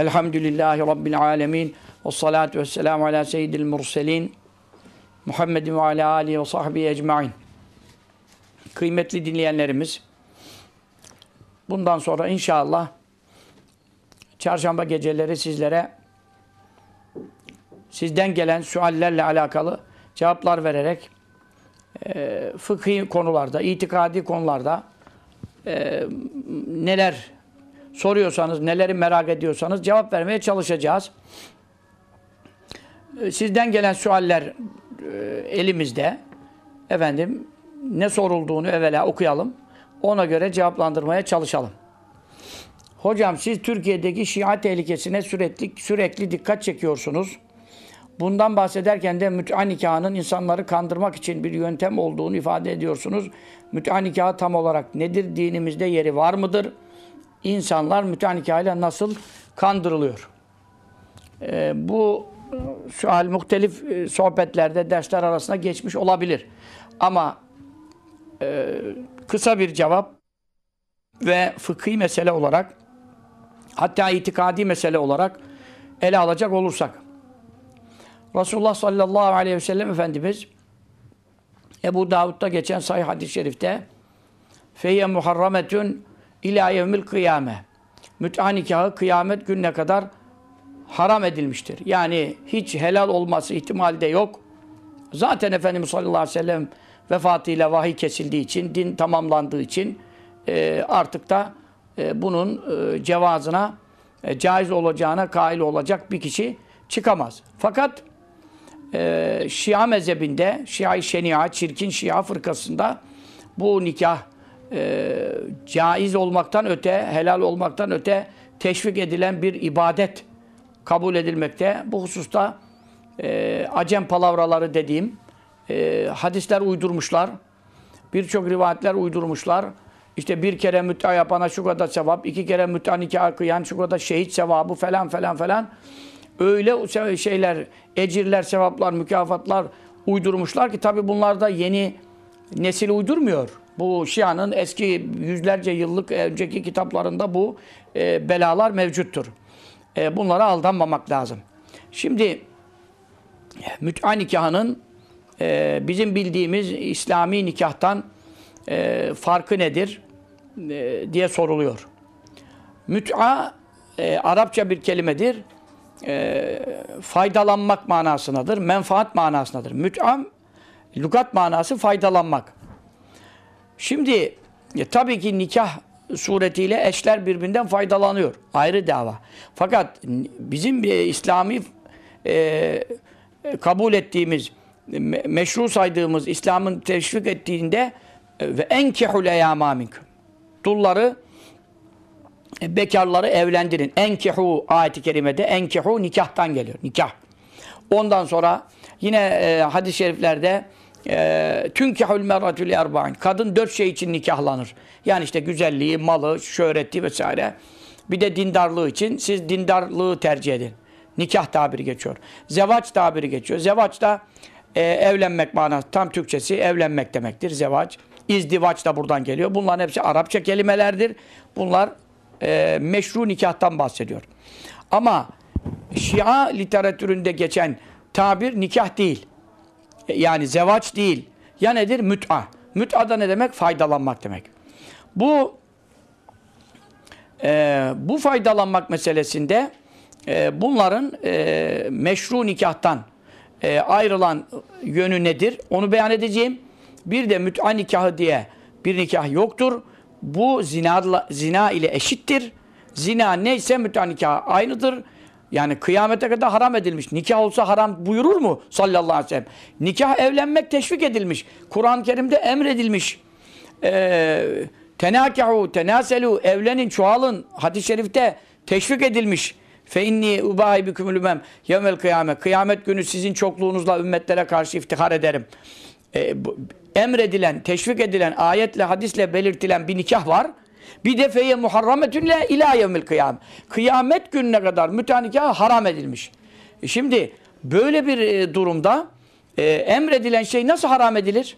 Elhamdülillahi Rabbil alemin. Ve salatu ve selamu ala seyyidil murselin. Muhammedin ve ala alihi ve sahbihi ecmain. Kıymetli dinleyenlerimiz, bundan sonra inşallah çarşamba geceleri sizlere sizden gelen suallerle alakalı cevaplar vererek e, fıkhi konularda, itikadi konularda e, neler soruyorsanız, neleri merak ediyorsanız cevap vermeye çalışacağız. Ee, sizden gelen sualler e, elimizde. Efendim ne sorulduğunu evvela okuyalım. Ona göre cevaplandırmaya çalışalım. Hocam siz Türkiye'deki Şia tehlikesine sürekli sürekli dikkat çekiyorsunuz. Bundan bahsederken de müt'a nikahının insanları kandırmak için bir yöntem olduğunu ifade ediyorsunuz. Müt'a nikahı tam olarak nedir? Dinimizde yeri var mıdır? insanlar mütenikâhıyla nasıl kandırılıyor. Ee, e, bu sual muhtelif e, sohbetlerde, dersler arasında geçmiş olabilir. Ama e, kısa bir cevap ve fıkhi mesele olarak hatta itikadi mesele olarak ele alacak olursak Resulullah sallallahu aleyhi ve sellem Efendimiz Ebu Davud'da geçen sahih hadis-i şerifte feyye muharrametün İlâ yevmil kıyame. Müt'a nikahı kıyamet gününe kadar haram edilmiştir. Yani hiç helal olması ihtimali de yok. Zaten Efendimiz sallallahu aleyhi ve sellem vefatıyla vahiy kesildiği için, din tamamlandığı için e, artık da e, bunun e, cevazına, e, caiz olacağına kail olacak bir kişi çıkamaz. Fakat e, Şia mezhebinde, Şia-i Şenia, çirkin Şia fırkasında bu nikah e, caiz olmaktan öte, helal olmaktan öte teşvik edilen bir ibadet kabul edilmekte. Bu hususta e, acem palavraları dediğim e, hadisler uydurmuşlar. Birçok rivayetler uydurmuşlar. İşte bir kere müt'a yapana şu kadar sevap, iki kere müt'a nikah kıyan şu kadar şehit sevabı falan falan falan. Öyle şeyler, ecirler, sevaplar, mükafatlar uydurmuşlar ki tabi bunlar da yeni nesil uydurmuyor. Bu Şia'nın eski yüzlerce yıllık e, önceki kitaplarında bu e, belalar mevcuttur. E, bunlara aldanmamak lazım. Şimdi müt'a nikahının e, bizim bildiğimiz İslami nikahtan e, farkı nedir e, diye soruluyor. Müt'a e, Arapça bir kelimedir. E, faydalanmak manasındadır. Menfaat manasındadır. Müt'am lügat manası faydalanmak. Şimdi e, tabii ki nikah suretiyle eşler birbirinden faydalanıyor. Ayrı dava. Fakat bizim e, İslami e, e kabul ettiğimiz, e, me meşru saydığımız, İslam'ın teşvik ettiğinde e, ve enkihul eyama Dulları bekarları evlendirin. Enkihu ayeti kerimede enkihu nikahtan geliyor. Nikah. Ondan sonra yine e, hadis-i şeriflerde ee, tünkehül merratü li erba'in. Kadın dört şey için nikahlanır. Yani işte güzelliği, malı, şöhreti vesaire. Bir de dindarlığı için siz dindarlığı tercih edin. Nikah tabiri geçiyor. Zevaç tabiri geçiyor. Zevaç da e, evlenmek manası. Tam Türkçesi evlenmek demektir. Zevaç. İzdivaç da buradan geliyor. Bunların hepsi Arapça kelimelerdir. Bunlar e, meşru nikahtan bahsediyor. Ama Şia literatüründe geçen tabir nikah değil. Yani zevaç değil. Ya nedir? Müt'a. Müt'a da ne demek? Faydalanmak demek. Bu e, bu faydalanmak meselesinde e, bunların e, meşru nikahtan e, ayrılan yönü nedir? Onu beyan edeceğim. Bir de müt'a nikahı diye bir nikah yoktur. Bu zina, zina ile eşittir. Zina neyse müt'a nikahı aynıdır. Yani kıyamete kadar haram edilmiş. Nikah olsa haram buyurur mu sallallahu aleyhi ve sellem? Nikah evlenmek teşvik edilmiş. Kur'an-ı Kerim'de emredilmiş. Ee, tenakahu, evlenin, çoğalın. Hadis-i şerifte teşvik edilmiş. Fe inni ubahi bükümül ümmem yevmel kıyamet. Kıyamet günü sizin çokluğunuzla ümmetlere karşı iftihar ederim. Ee, emredilen, teşvik edilen, ayetle, hadisle belirtilen bir nikah var. Bir defeye muharrametünle ila yevmil kıyam. Kıyamet gününe kadar mütenikah haram edilmiş. E şimdi böyle bir e, durumda e, emredilen şey nasıl haram edilir?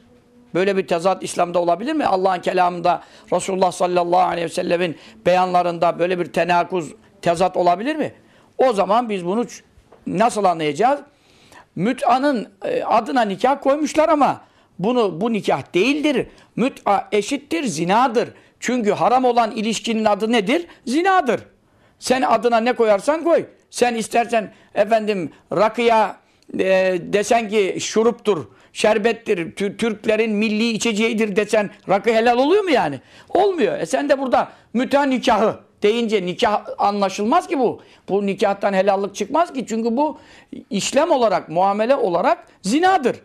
Böyle bir tezat İslam'da olabilir mi? Allah'ın kelamında, Resulullah sallallahu aleyhi ve sellemin beyanlarında böyle bir tenakuz, tezat olabilir mi? O zaman biz bunu nasıl anlayacağız? Müt'anın e, adına nikah koymuşlar ama bunu bu nikah değildir. Müt'a eşittir, zinadır. Çünkü haram olan ilişkinin adı nedir? Zinadır. Sen adına ne koyarsan koy. Sen istersen efendim rakıya e, desen ki şuruptur, şerbettir, Türklerin milli içeceğidir desen rakı helal oluyor mu yani? Olmuyor. E sen de burada müten nikahı deyince nikah anlaşılmaz ki bu. Bu nikahtan helallık çıkmaz ki. Çünkü bu işlem olarak, muamele olarak zinadır.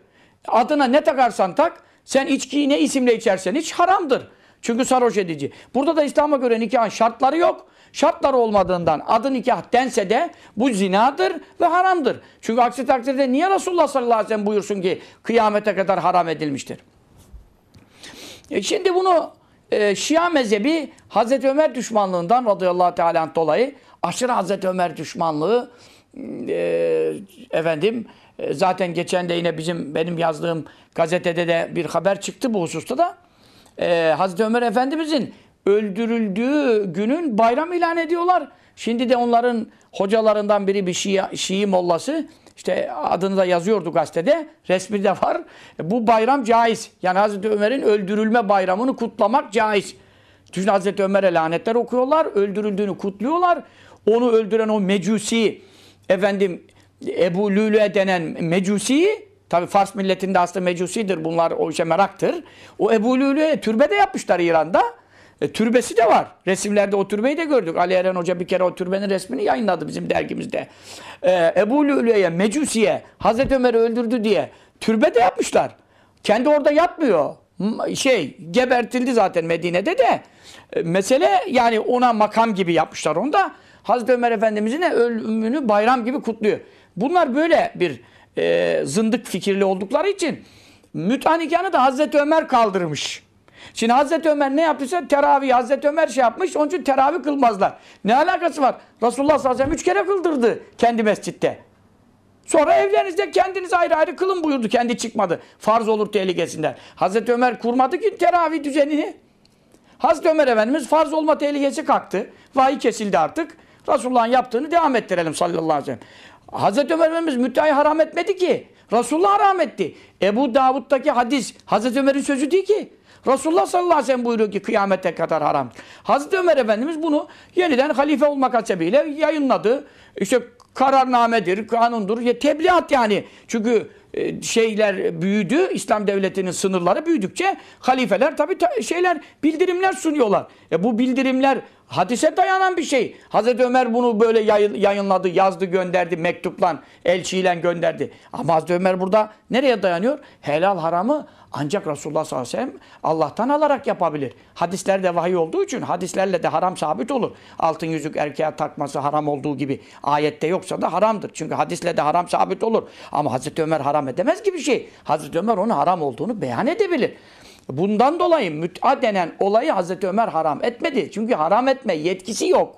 Adına ne takarsan tak, sen içkiyi ne isimle içersen iç haramdır. Çünkü sarhoş edici. Burada da İslam'a göre nikahın şartları yok. Şartları olmadığından adı nikah dense de bu zinadır ve haramdır. Çünkü aksi takdirde niye Resulullah sallallahu aleyhi ve sellem buyursun ki kıyamete kadar haram edilmiştir? E şimdi bunu e, Şia mezhebi Hazreti Ömer düşmanlığından radıyallahu teala dolayı aşırı Hazreti Ömer düşmanlığı e, efendim e, zaten geçen de yine bizim benim yazdığım gazetede de bir haber çıktı bu hususta da e, Hazreti Ömer Efendimizin öldürüldüğü günün bayram ilan ediyorlar. Şimdi de onların hocalarından biri bir Şii, Şii mollası işte adını da yazıyordu gazetede. Resmi de var. Bu bayram caiz. Yani Hazreti Ömer'in öldürülme bayramını kutlamak caiz. Çünkü Hazreti Ömer'e lanetler okuyorlar. Öldürüldüğünü kutluyorlar. Onu öldüren o mecusi efendim Ebu Lülü'e denen mecusiyi Tabi Fars milletinde aslında mecusidir. Bunlar o işe meraktır. O Ebu Lülü'ye türbe de yapmışlar İran'da. E, türbesi de var. Resimlerde o türbeyi de gördük. Ali Eren Hoca bir kere o türbenin resmini yayınladı bizim dergimizde. E, Ebu Lülü'ye, Mecusi'ye, Hazreti Ömer'i öldürdü diye türbe de yapmışlar. Kendi orada yapmıyor. Şey, gebertildi zaten Medine'de de. E, mesele yani ona makam gibi yapmışlar onu da. Hazreti Ömer Efendimiz'in ölümünü bayram gibi kutluyor. Bunlar böyle bir e, zındık fikirli oldukları için mütah da Hazreti Ömer kaldırmış. Şimdi Hazreti Ömer ne yaptıysa teravih Hazreti Ömer şey yapmış. Onun için teravih kılmazlar. Ne alakası var? Resulullah sallallahu aleyhi ve sellem üç kere kıldırdı kendi mescitte. Sonra evlerinizde kendiniz ayrı ayrı kılın buyurdu. Kendi çıkmadı. Farz olur tehlikesinden. Hazreti Ömer kurmadı ki teravih düzenini. Hazreti Ömer Efendimiz farz olma tehlikesi kalktı. Vahiy kesildi artık. Resulullah'ın yaptığını devam ettirelim sallallahu aleyhi ve sellem. Hazreti Ömer Efendimiz müddeayı haram etmedi ki. Resulullah haram etti. Ebu Davud'daki hadis Hazreti Ömer'in sözü değil ki. Resulullah sallallahu aleyhi ve sellem buyuruyor ki kıyamete kadar haram. Hazreti Ömer Efendimiz bunu yeniden halife olmak hasebiyle yayınladı. İşte kararnamedir, kanundur, ya tebliğat yani. Çünkü e, şeyler büyüdü, İslam devletinin sınırları büyüdükçe halifeler tabi şeyler bildirimler sunuyorlar. E bu bildirimler hadise dayanan bir şey. Hazreti Ömer bunu böyle yayınladı, yazdı, gönderdi, mektupla, elçiyle gönderdi. Ama Hazreti Ömer burada nereye dayanıyor? Helal haramı ancak Resulullah sallallahu aleyhi ve sellem Allah'tan alarak yapabilir. Hadisler de vahiy olduğu için hadislerle de haram sabit olur. Altın yüzük erkeğe takması haram olduğu gibi ayette yoksa da haramdır. Çünkü hadisle de haram sabit olur. Ama Hazreti Ömer haram edemez gibi şey. Hazreti Ömer onun haram olduğunu beyan edebilir. Bundan dolayı müt'a denen olayı Hazreti Ömer haram etmedi. Çünkü haram etme yetkisi yok.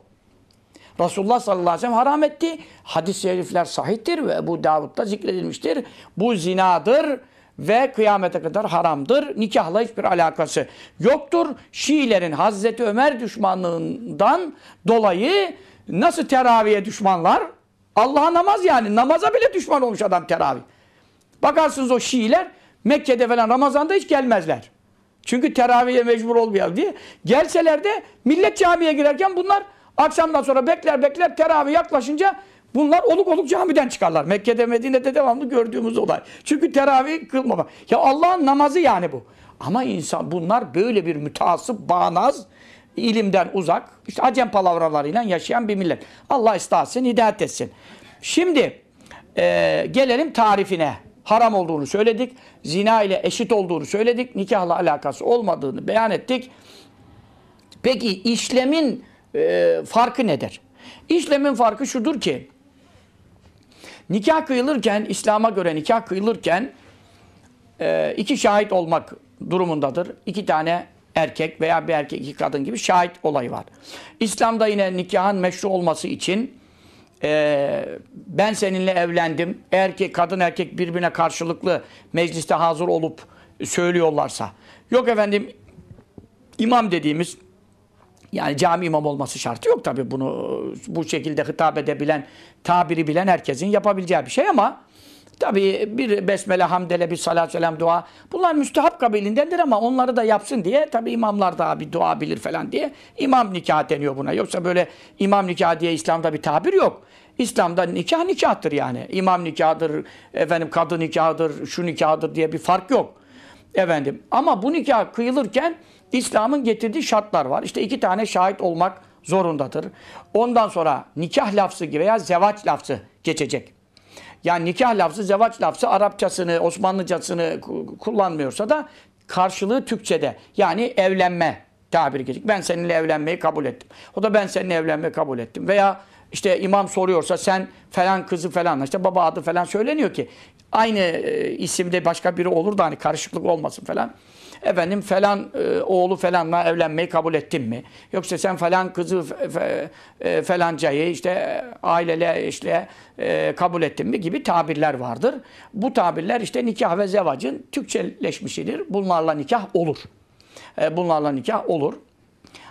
Resulullah sallallahu aleyhi ve sellem haram etti. Hadis-i şerifler sahihtir ve bu Davud'da zikredilmiştir. Bu zinadır ve kıyamete kadar haramdır. Nikahla hiçbir alakası yoktur. Şiilerin Hazreti Ömer düşmanlığından dolayı nasıl teraviye düşmanlar? Allah'a namaz yani. Namaza bile düşman olmuş adam teravih. Bakarsınız o Şiiler Mekke'de falan Ramazan'da hiç gelmezler. Çünkü teraviye mecbur olmayalım diye. Gelseler de millet camiye girerken bunlar akşamdan sonra bekler bekler teravih yaklaşınca bunlar oluk oluk camiden çıkarlar. Mekke'de Medine'de devamlı gördüğümüz olay. Çünkü teravih kılmama. Ya Allah'ın namazı yani bu. Ama insan bunlar böyle bir müteassıp, bağnaz, ilimden uzak, işte acem palavralarıyla yaşayan bir millet. Allah istahsın, hidayet etsin. Şimdi e, gelelim tarifine haram olduğunu söyledik. Zina ile eşit olduğunu söyledik. Nikahla alakası olmadığını beyan ettik. Peki işlemin e, farkı nedir? İşlemin farkı şudur ki nikah kıyılırken, İslam'a göre nikah kıyılırken e, iki şahit olmak durumundadır. İki tane erkek veya bir erkek iki kadın gibi şahit olayı var. İslam'da yine nikahın meşru olması için e, ben seninle evlendim. Eğer ki kadın erkek birbirine karşılıklı mecliste hazır olup söylüyorlarsa. Yok efendim imam dediğimiz yani cami imam olması şartı yok tabii bunu bu şekilde hitap edebilen, tabiri bilen herkesin yapabileceği bir şey ama Tabii bir besmele, hamdele, bir salatü selam dua. Bunlar müstehap kabilindendir ama onları da yapsın diye tabii imamlar da bir dua bilir falan diye imam nikah deniyor buna. Yoksa böyle imam nikah diye İslam'da bir tabir yok. İslam'da nikah nikahtır yani. İmam nikahıdır, efendim kadın nikahıdır, şu nikahıdır diye bir fark yok. Efendim ama bu nikah kıyılırken İslam'ın getirdiği şartlar var. İşte iki tane şahit olmak zorundadır. Ondan sonra nikah lafzı veya zevaç lafzı geçecek. Yani nikah lafzı, zevaç lafzı Arapçasını, Osmanlıcasını kullanmıyorsa da karşılığı Türkçe'de. Yani evlenme tabiri geçik. Ben seninle evlenmeyi kabul ettim. O da ben seninle evlenmeyi kabul ettim. Veya işte imam soruyorsa sen falan kızı falan işte baba adı falan söyleniyor ki aynı e, isimde başka biri olur da hani karışıklık olmasın falan. Efendim falan e, oğlu falanla evlenmeyi kabul ettin mi? Yoksa sen falan kızı e, falancayı işte ailele işte e, kabul ettin mi gibi tabirler vardır. Bu tabirler işte nikah ve zevacın Türkçeleşmişidir. Bunlarla nikah olur. E, bunlarla nikah olur.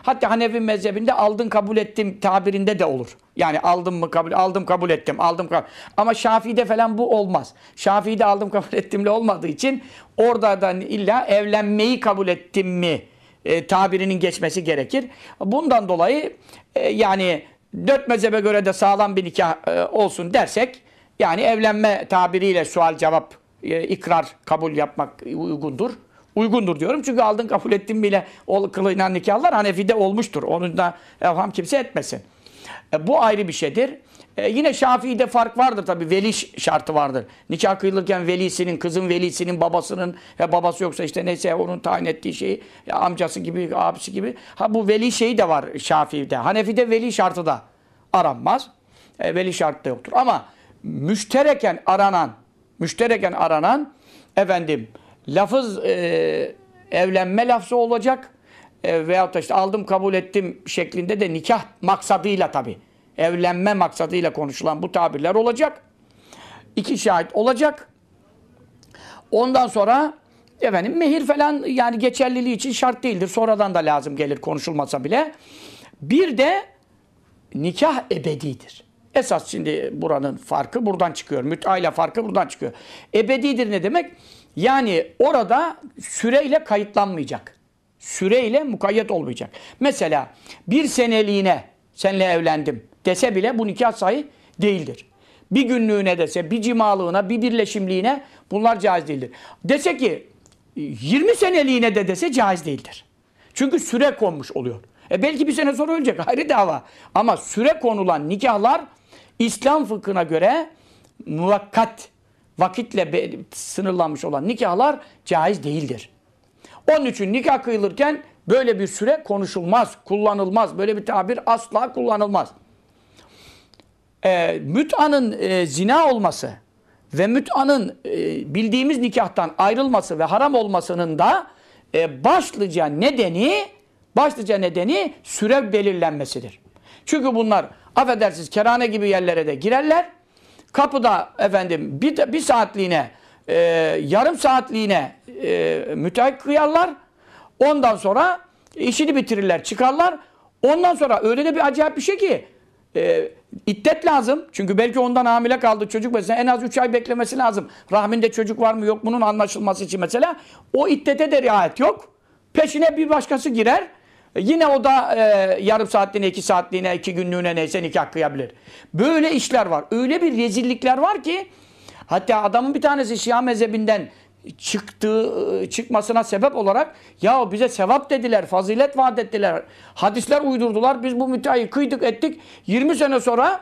Hatta Hanefi mezhebinde aldın kabul ettim tabirinde de olur. Yani aldım mı kabul, aldım kabul ettim, aldım kabul. Ama Şafii'de falan bu olmaz. Şafii'de aldım kabul ettimle olmadığı için orada da illa evlenmeyi kabul ettim mi e, tabirinin geçmesi gerekir. Bundan dolayı e, yani dört mezhebe göre de sağlam bir nikah e, olsun dersek yani evlenme tabiriyle sual cevap e, ikrar kabul yapmak uygundur uygundur diyorum. Çünkü aldın kabul ettin bile o kılınan nikahlar Hanefi'de olmuştur. onun da evham kimse etmesin. E, bu ayrı bir şeydir. E, yine Şafii'de fark vardır tabi veli şartı vardır. Nikah kıyılırken velisinin, kızın velisinin, babasının ve babası yoksa işte neyse onun tayin ettiği şeyi amcası gibi, abisi gibi. Ha bu veli şeyi de var Şafii'de. Hanefi'de veli şartı da aranmaz. E, veli şartı da yoktur. Ama müştereken aranan, müştereken aranan efendim lafız e, evlenme lafzı olacak e, veyahut da işte aldım kabul ettim şeklinde de nikah maksadıyla tabi evlenme maksadıyla konuşulan bu tabirler olacak. iki şahit olacak. Ondan sonra efendim mehir falan yani geçerliliği için şart değildir. Sonradan da lazım gelir konuşulmasa bile. Bir de nikah ebedidir. Esas şimdi buranın farkı buradan çıkıyor. Mütayla farkı buradan çıkıyor. Ebedidir ne demek? Yani orada süreyle kayıtlanmayacak. Süreyle mukayyet olmayacak. Mesela bir seneliğine senle evlendim dese bile bu nikah sayı değildir. Bir günlüğüne dese, bir cimalığına, bir birleşimliğine bunlar caiz değildir. Dese ki 20 seneliğine de dese caiz değildir. Çünkü süre konmuş oluyor. E belki bir sene sonra ölecek ayrı dava. Ama süre konulan nikahlar İslam fıkhına göre muvakkat vakitle sınırlanmış olan nikahlar caiz değildir. Onun için nikah kıyılırken böyle bir süre konuşulmaz, kullanılmaz. Böyle bir tabir asla kullanılmaz. E, mütanın e, zina olması ve mütanın e, bildiğimiz nikahtan ayrılması ve haram olmasının da e, başlıca nedeni başlıca nedeni süre belirlenmesidir. Çünkü bunlar affedersiniz kerane gibi yerlere de girerler Kapıda efendim bir, bir saatliğine, e, yarım saatliğine e, müteahhit kıyarlar. Ondan sonra işini bitirirler, çıkarlar. Ondan sonra öyle de bir acayip bir şey ki e, iddet lazım. Çünkü belki ondan hamile kaldı çocuk mesela en az 3 ay beklemesi lazım. Rahminde çocuk var mı yok bunun anlaşılması için mesela. O iddete de riayet yok. Peşine bir başkası girer. E, yine o da e, yarım saatliğine, iki saatliğine, iki günlüğüne neyse nikah kıyabilir. Böyle işler var. Öyle bir rezillikler var ki hatta adamın bir tanesi Şia mezhebinden çıktığı e, çıkmasına sebep olarak ya bize sevap dediler, fazilet vaat ettiler. Hadisler uydurdular. Biz bu müteahhit kıydık ettik. 20 sene sonra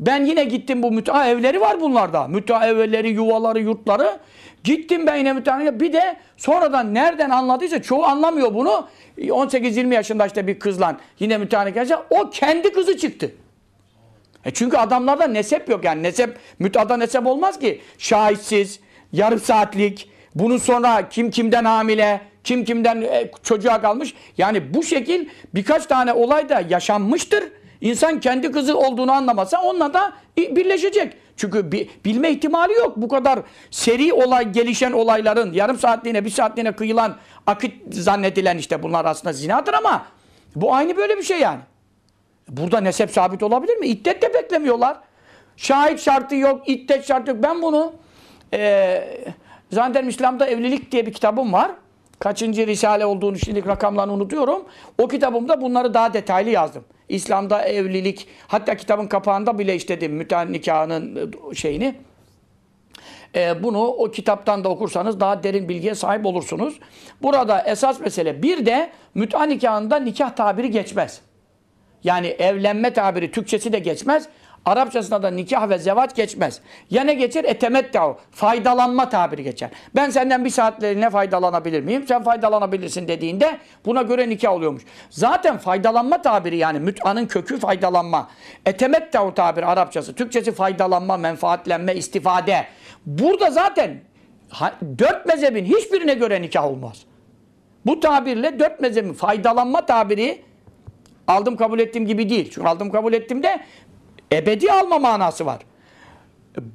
ben yine gittim bu mütea evleri var bunlarda. Mütea evleri, yuvaları, yurtları. Gittim ben yine müteahhitine. Bir de sonradan nereden anladıysa çoğu anlamıyor bunu. 18-20 yaşında işte bir kızla yine müteahhit O kendi kızı çıktı. E çünkü adamlarda nesep yok yani. Nesep, mütada nesep olmaz ki. Şahitsiz, yarım saatlik, bunun sonra kim kimden hamile, kim kimden e, çocuğa kalmış. Yani bu şekil birkaç tane olay da yaşanmıştır. İnsan kendi kızı olduğunu anlamasa onunla da birleşecek. Çünkü bi, bilme ihtimali yok. Bu kadar seri olay, gelişen olayların yarım saatliğine, bir saatliğine kıyılan akit zannedilen işte bunlar aslında zinadır ama bu aynı böyle bir şey yani. Burada nesep sabit olabilir mi? İddet de beklemiyorlar. Şahit şartı yok, iddet şartı yok. Ben bunu e, zannederim İslam'da evlilik diye bir kitabım var kaçıncı risale olduğunu şimdi rakamlarını unutuyorum. O kitabımda bunları daha detaylı yazdım. İslam'da evlilik, hatta kitabın kapağında bile işledim müten nikahının e, şeyini. E, bunu o kitaptan da okursanız daha derin bilgiye sahip olursunuz. Burada esas mesele bir de müten nikahında nikah tabiri geçmez. Yani evlenme tabiri Türkçesi de geçmez. Arapçasına da nikah ve zevat geçmez. Ya ne geçer? Etemettav. Faydalanma tabiri geçer. Ben senden bir saatlerine faydalanabilir miyim? Sen faydalanabilirsin dediğinde buna göre nikah oluyormuş. Zaten faydalanma tabiri yani mütanın kökü faydalanma. Etemettav tabiri Arapçası. Türkçesi faydalanma, menfaatlenme, istifade. Burada zaten dört mezhebin hiçbirine göre nikah olmaz. Bu tabirle dört mezhebin faydalanma tabiri aldım kabul ettim gibi değil. Çünkü aldım kabul ettim de Ebedi alma manası var.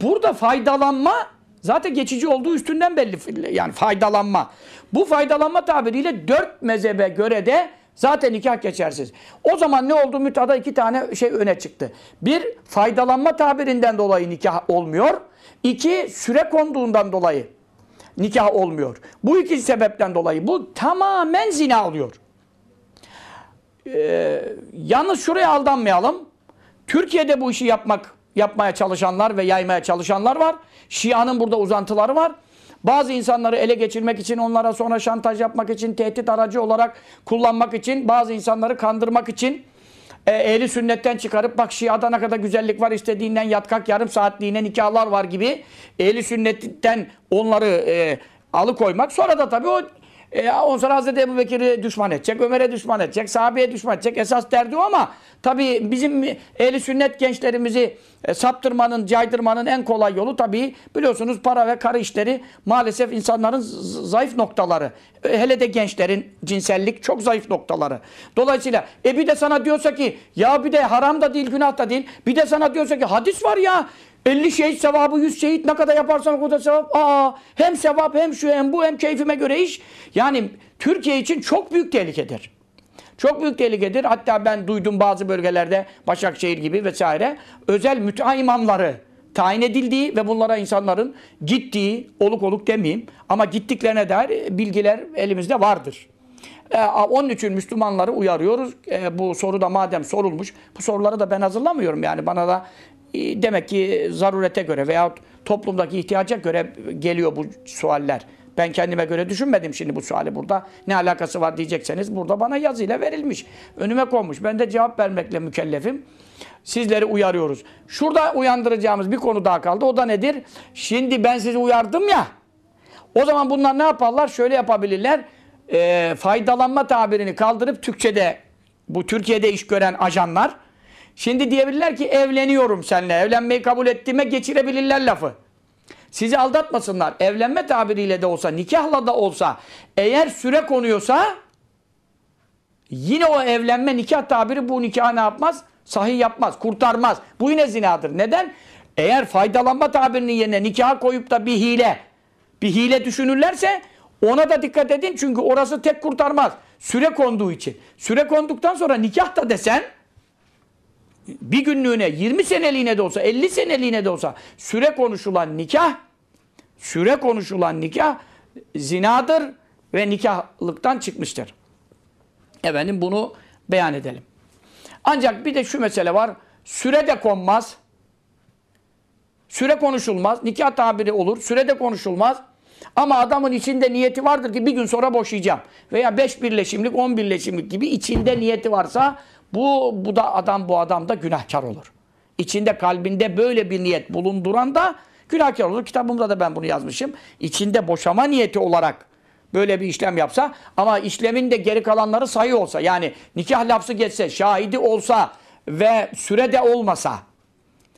Burada faydalanma zaten geçici olduğu üstünden belli. Yani faydalanma. Bu faydalanma tabiriyle dört mezhebe göre de Zaten nikah geçersiz. O zaman ne oldu? müteada iki tane şey öne çıktı. Bir, faydalanma tabirinden dolayı nikah olmuyor. İki, süre konduğundan dolayı nikah olmuyor. Bu iki sebepten dolayı. Bu tamamen zina alıyor. Ee, yalnız şuraya aldanmayalım. Türkiye'de bu işi yapmak yapmaya çalışanlar ve yaymaya çalışanlar var. Şia'nın burada uzantıları var. Bazı insanları ele geçirmek için, onlara sonra şantaj yapmak için, tehdit aracı olarak kullanmak için, bazı insanları kandırmak için e, ehli sünnetten çıkarıp bak şiada ne kadar güzellik var istediğinden yatkak yarım saatliğine nikahlar var gibi ehli sünnetten onları e, alıkoymak. Sonra da tabii o e, on sonra Hazreti Ebu Bekir'e düşman edecek, Ömer'e düşman edecek, sahabeye düşman edecek. Esas derdi o ama tabii bizim eli sünnet gençlerimizi e, saptırmanın, caydırmanın en kolay yolu tabii biliyorsunuz para ve karı işleri maalesef insanların zayıf noktaları. E, hele de gençlerin cinsellik çok zayıf noktaları. Dolayısıyla e bir de sana diyorsa ki ya bir de haram da değil, günah da değil. Bir de sana diyorsa ki hadis var ya 50 şehit sevabı, 100 şehit ne kadar yaparsan o kadar sevap. Aa, hem sevap hem şu hem bu hem keyfime göre iş. Yani Türkiye için çok büyük tehlikedir. Çok büyük tehlikedir. Hatta ben duydum bazı bölgelerde Başakşehir gibi vesaire özel mütea imamları tayin edildiği ve bunlara insanların gittiği, oluk oluk demeyeyim ama gittiklerine dair e, bilgiler elimizde vardır. Ee, onun için Müslümanları uyarıyoruz. E, bu soru da madem sorulmuş, bu soruları da ben hazırlamıyorum yani bana da e, demek ki zarurete göre veyahut toplumdaki ihtiyaca göre geliyor bu sualler. Ben kendime göre düşünmedim şimdi bu suali burada. Ne alakası var diyecekseniz burada bana yazıyla verilmiş. Önüme konmuş. Ben de cevap vermekle mükellefim. Sizleri uyarıyoruz. Şurada uyandıracağımız bir konu daha kaldı. O da nedir? Şimdi ben sizi uyardım ya. O zaman bunlar ne yaparlar? Şöyle yapabilirler. E, faydalanma tabirini kaldırıp Türkçe'de bu Türkiye'de iş gören ajanlar Şimdi diyebilirler ki evleniyorum seninle. Evlenmeyi kabul ettiğime geçirebilirler lafı. Sizi aldatmasınlar. Evlenme tabiriyle de olsa, nikahla da olsa eğer süre konuyorsa yine o evlenme nikah tabiri bu nikahı ne yapmaz? Sahih yapmaz, kurtarmaz. Bu yine zinadır. Neden? Eğer faydalanma tabirinin yerine nikaha koyup da bir hile, bir hile düşünürlerse ona da dikkat edin çünkü orası tek kurtarmaz. Süre konduğu için. Süre konduktan sonra nikah da desen bir günlüğüne, 20 seneliğine de olsa, 50 seneliğine de olsa süre konuşulan nikah, süre konuşulan nikah zinadır ve nikahlıktan çıkmıştır. Efendim bunu beyan edelim. Ancak bir de şu mesele var. Süre de konmaz. Süre konuşulmaz. Nikah tabiri olur. Süre de konuşulmaz. Ama adamın içinde niyeti vardır ki bir gün sonra boşayacağım. Veya beş birleşimlik, on birleşimlik gibi içinde niyeti varsa bu, bu da adam bu adam da günahkar olur. İçinde kalbinde böyle bir niyet bulunduran da günahkar olur. Kitabımda da ben bunu yazmışım. İçinde boşama niyeti olarak böyle bir işlem yapsa ama işlemin de geri kalanları sayı olsa yani nikah lafzı geçse, şahidi olsa ve sürede olmasa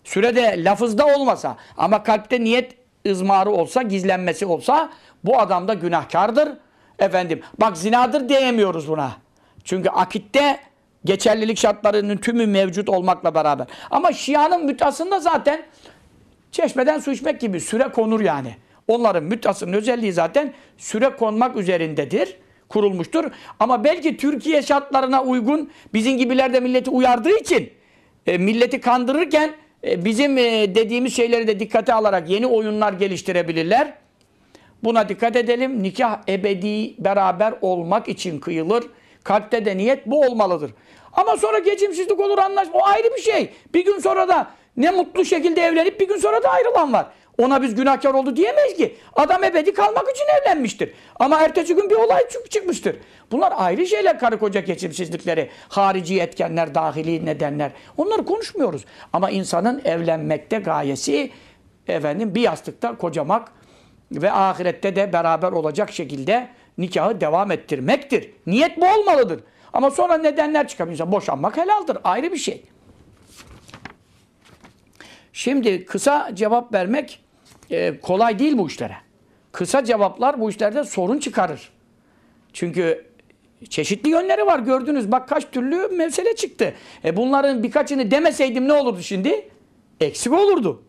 sürede lafızda olmasa ama kalpte niyet ızmarı olsa, gizlenmesi olsa bu adam da günahkardır. Efendim bak zinadır diyemiyoruz buna. Çünkü akitte Geçerlilik şartlarının tümü mevcut olmakla beraber. Ama Şia'nın mütasında zaten çeşmeden su içmek gibi süre konur yani. Onların mütasının özelliği zaten süre konmak üzerindedir kurulmuştur. Ama belki Türkiye şartlarına uygun bizim gibiler de milleti uyardığı için e, milleti kandırırken e, bizim e, dediğimiz şeyleri de dikkate alarak yeni oyunlar geliştirebilirler. Buna dikkat edelim. Nikah ebedi beraber olmak için kıyılır. Kalpte de niyet bu olmalıdır. Ama sonra geçimsizlik olur anlaşma. O ayrı bir şey. Bir gün sonra da ne mutlu şekilde evlenip bir gün sonra da ayrılan var. Ona biz günahkar oldu diyemeyiz ki. Adam ebedi kalmak için evlenmiştir. Ama ertesi gün bir olay çıkmıştır. Bunlar ayrı şeyler karı koca geçimsizlikleri. Harici etkenler, dahili nedenler. Onları konuşmuyoruz. Ama insanın evlenmekte gayesi efendim bir yastıkta kocamak ve ahirette de beraber olacak şekilde nikahı devam ettirmektir. Niyet bu olmalıdır. Ama sonra nedenler çıkabilir. Boşanmak helaldir. Ayrı bir şey. Şimdi kısa cevap vermek e, kolay değil bu işlere. Kısa cevaplar bu işlerde sorun çıkarır. Çünkü çeşitli yönleri var gördünüz. Bak kaç türlü mesele çıktı. E bunların birkaçını demeseydim ne olurdu şimdi? Eksik olurdu.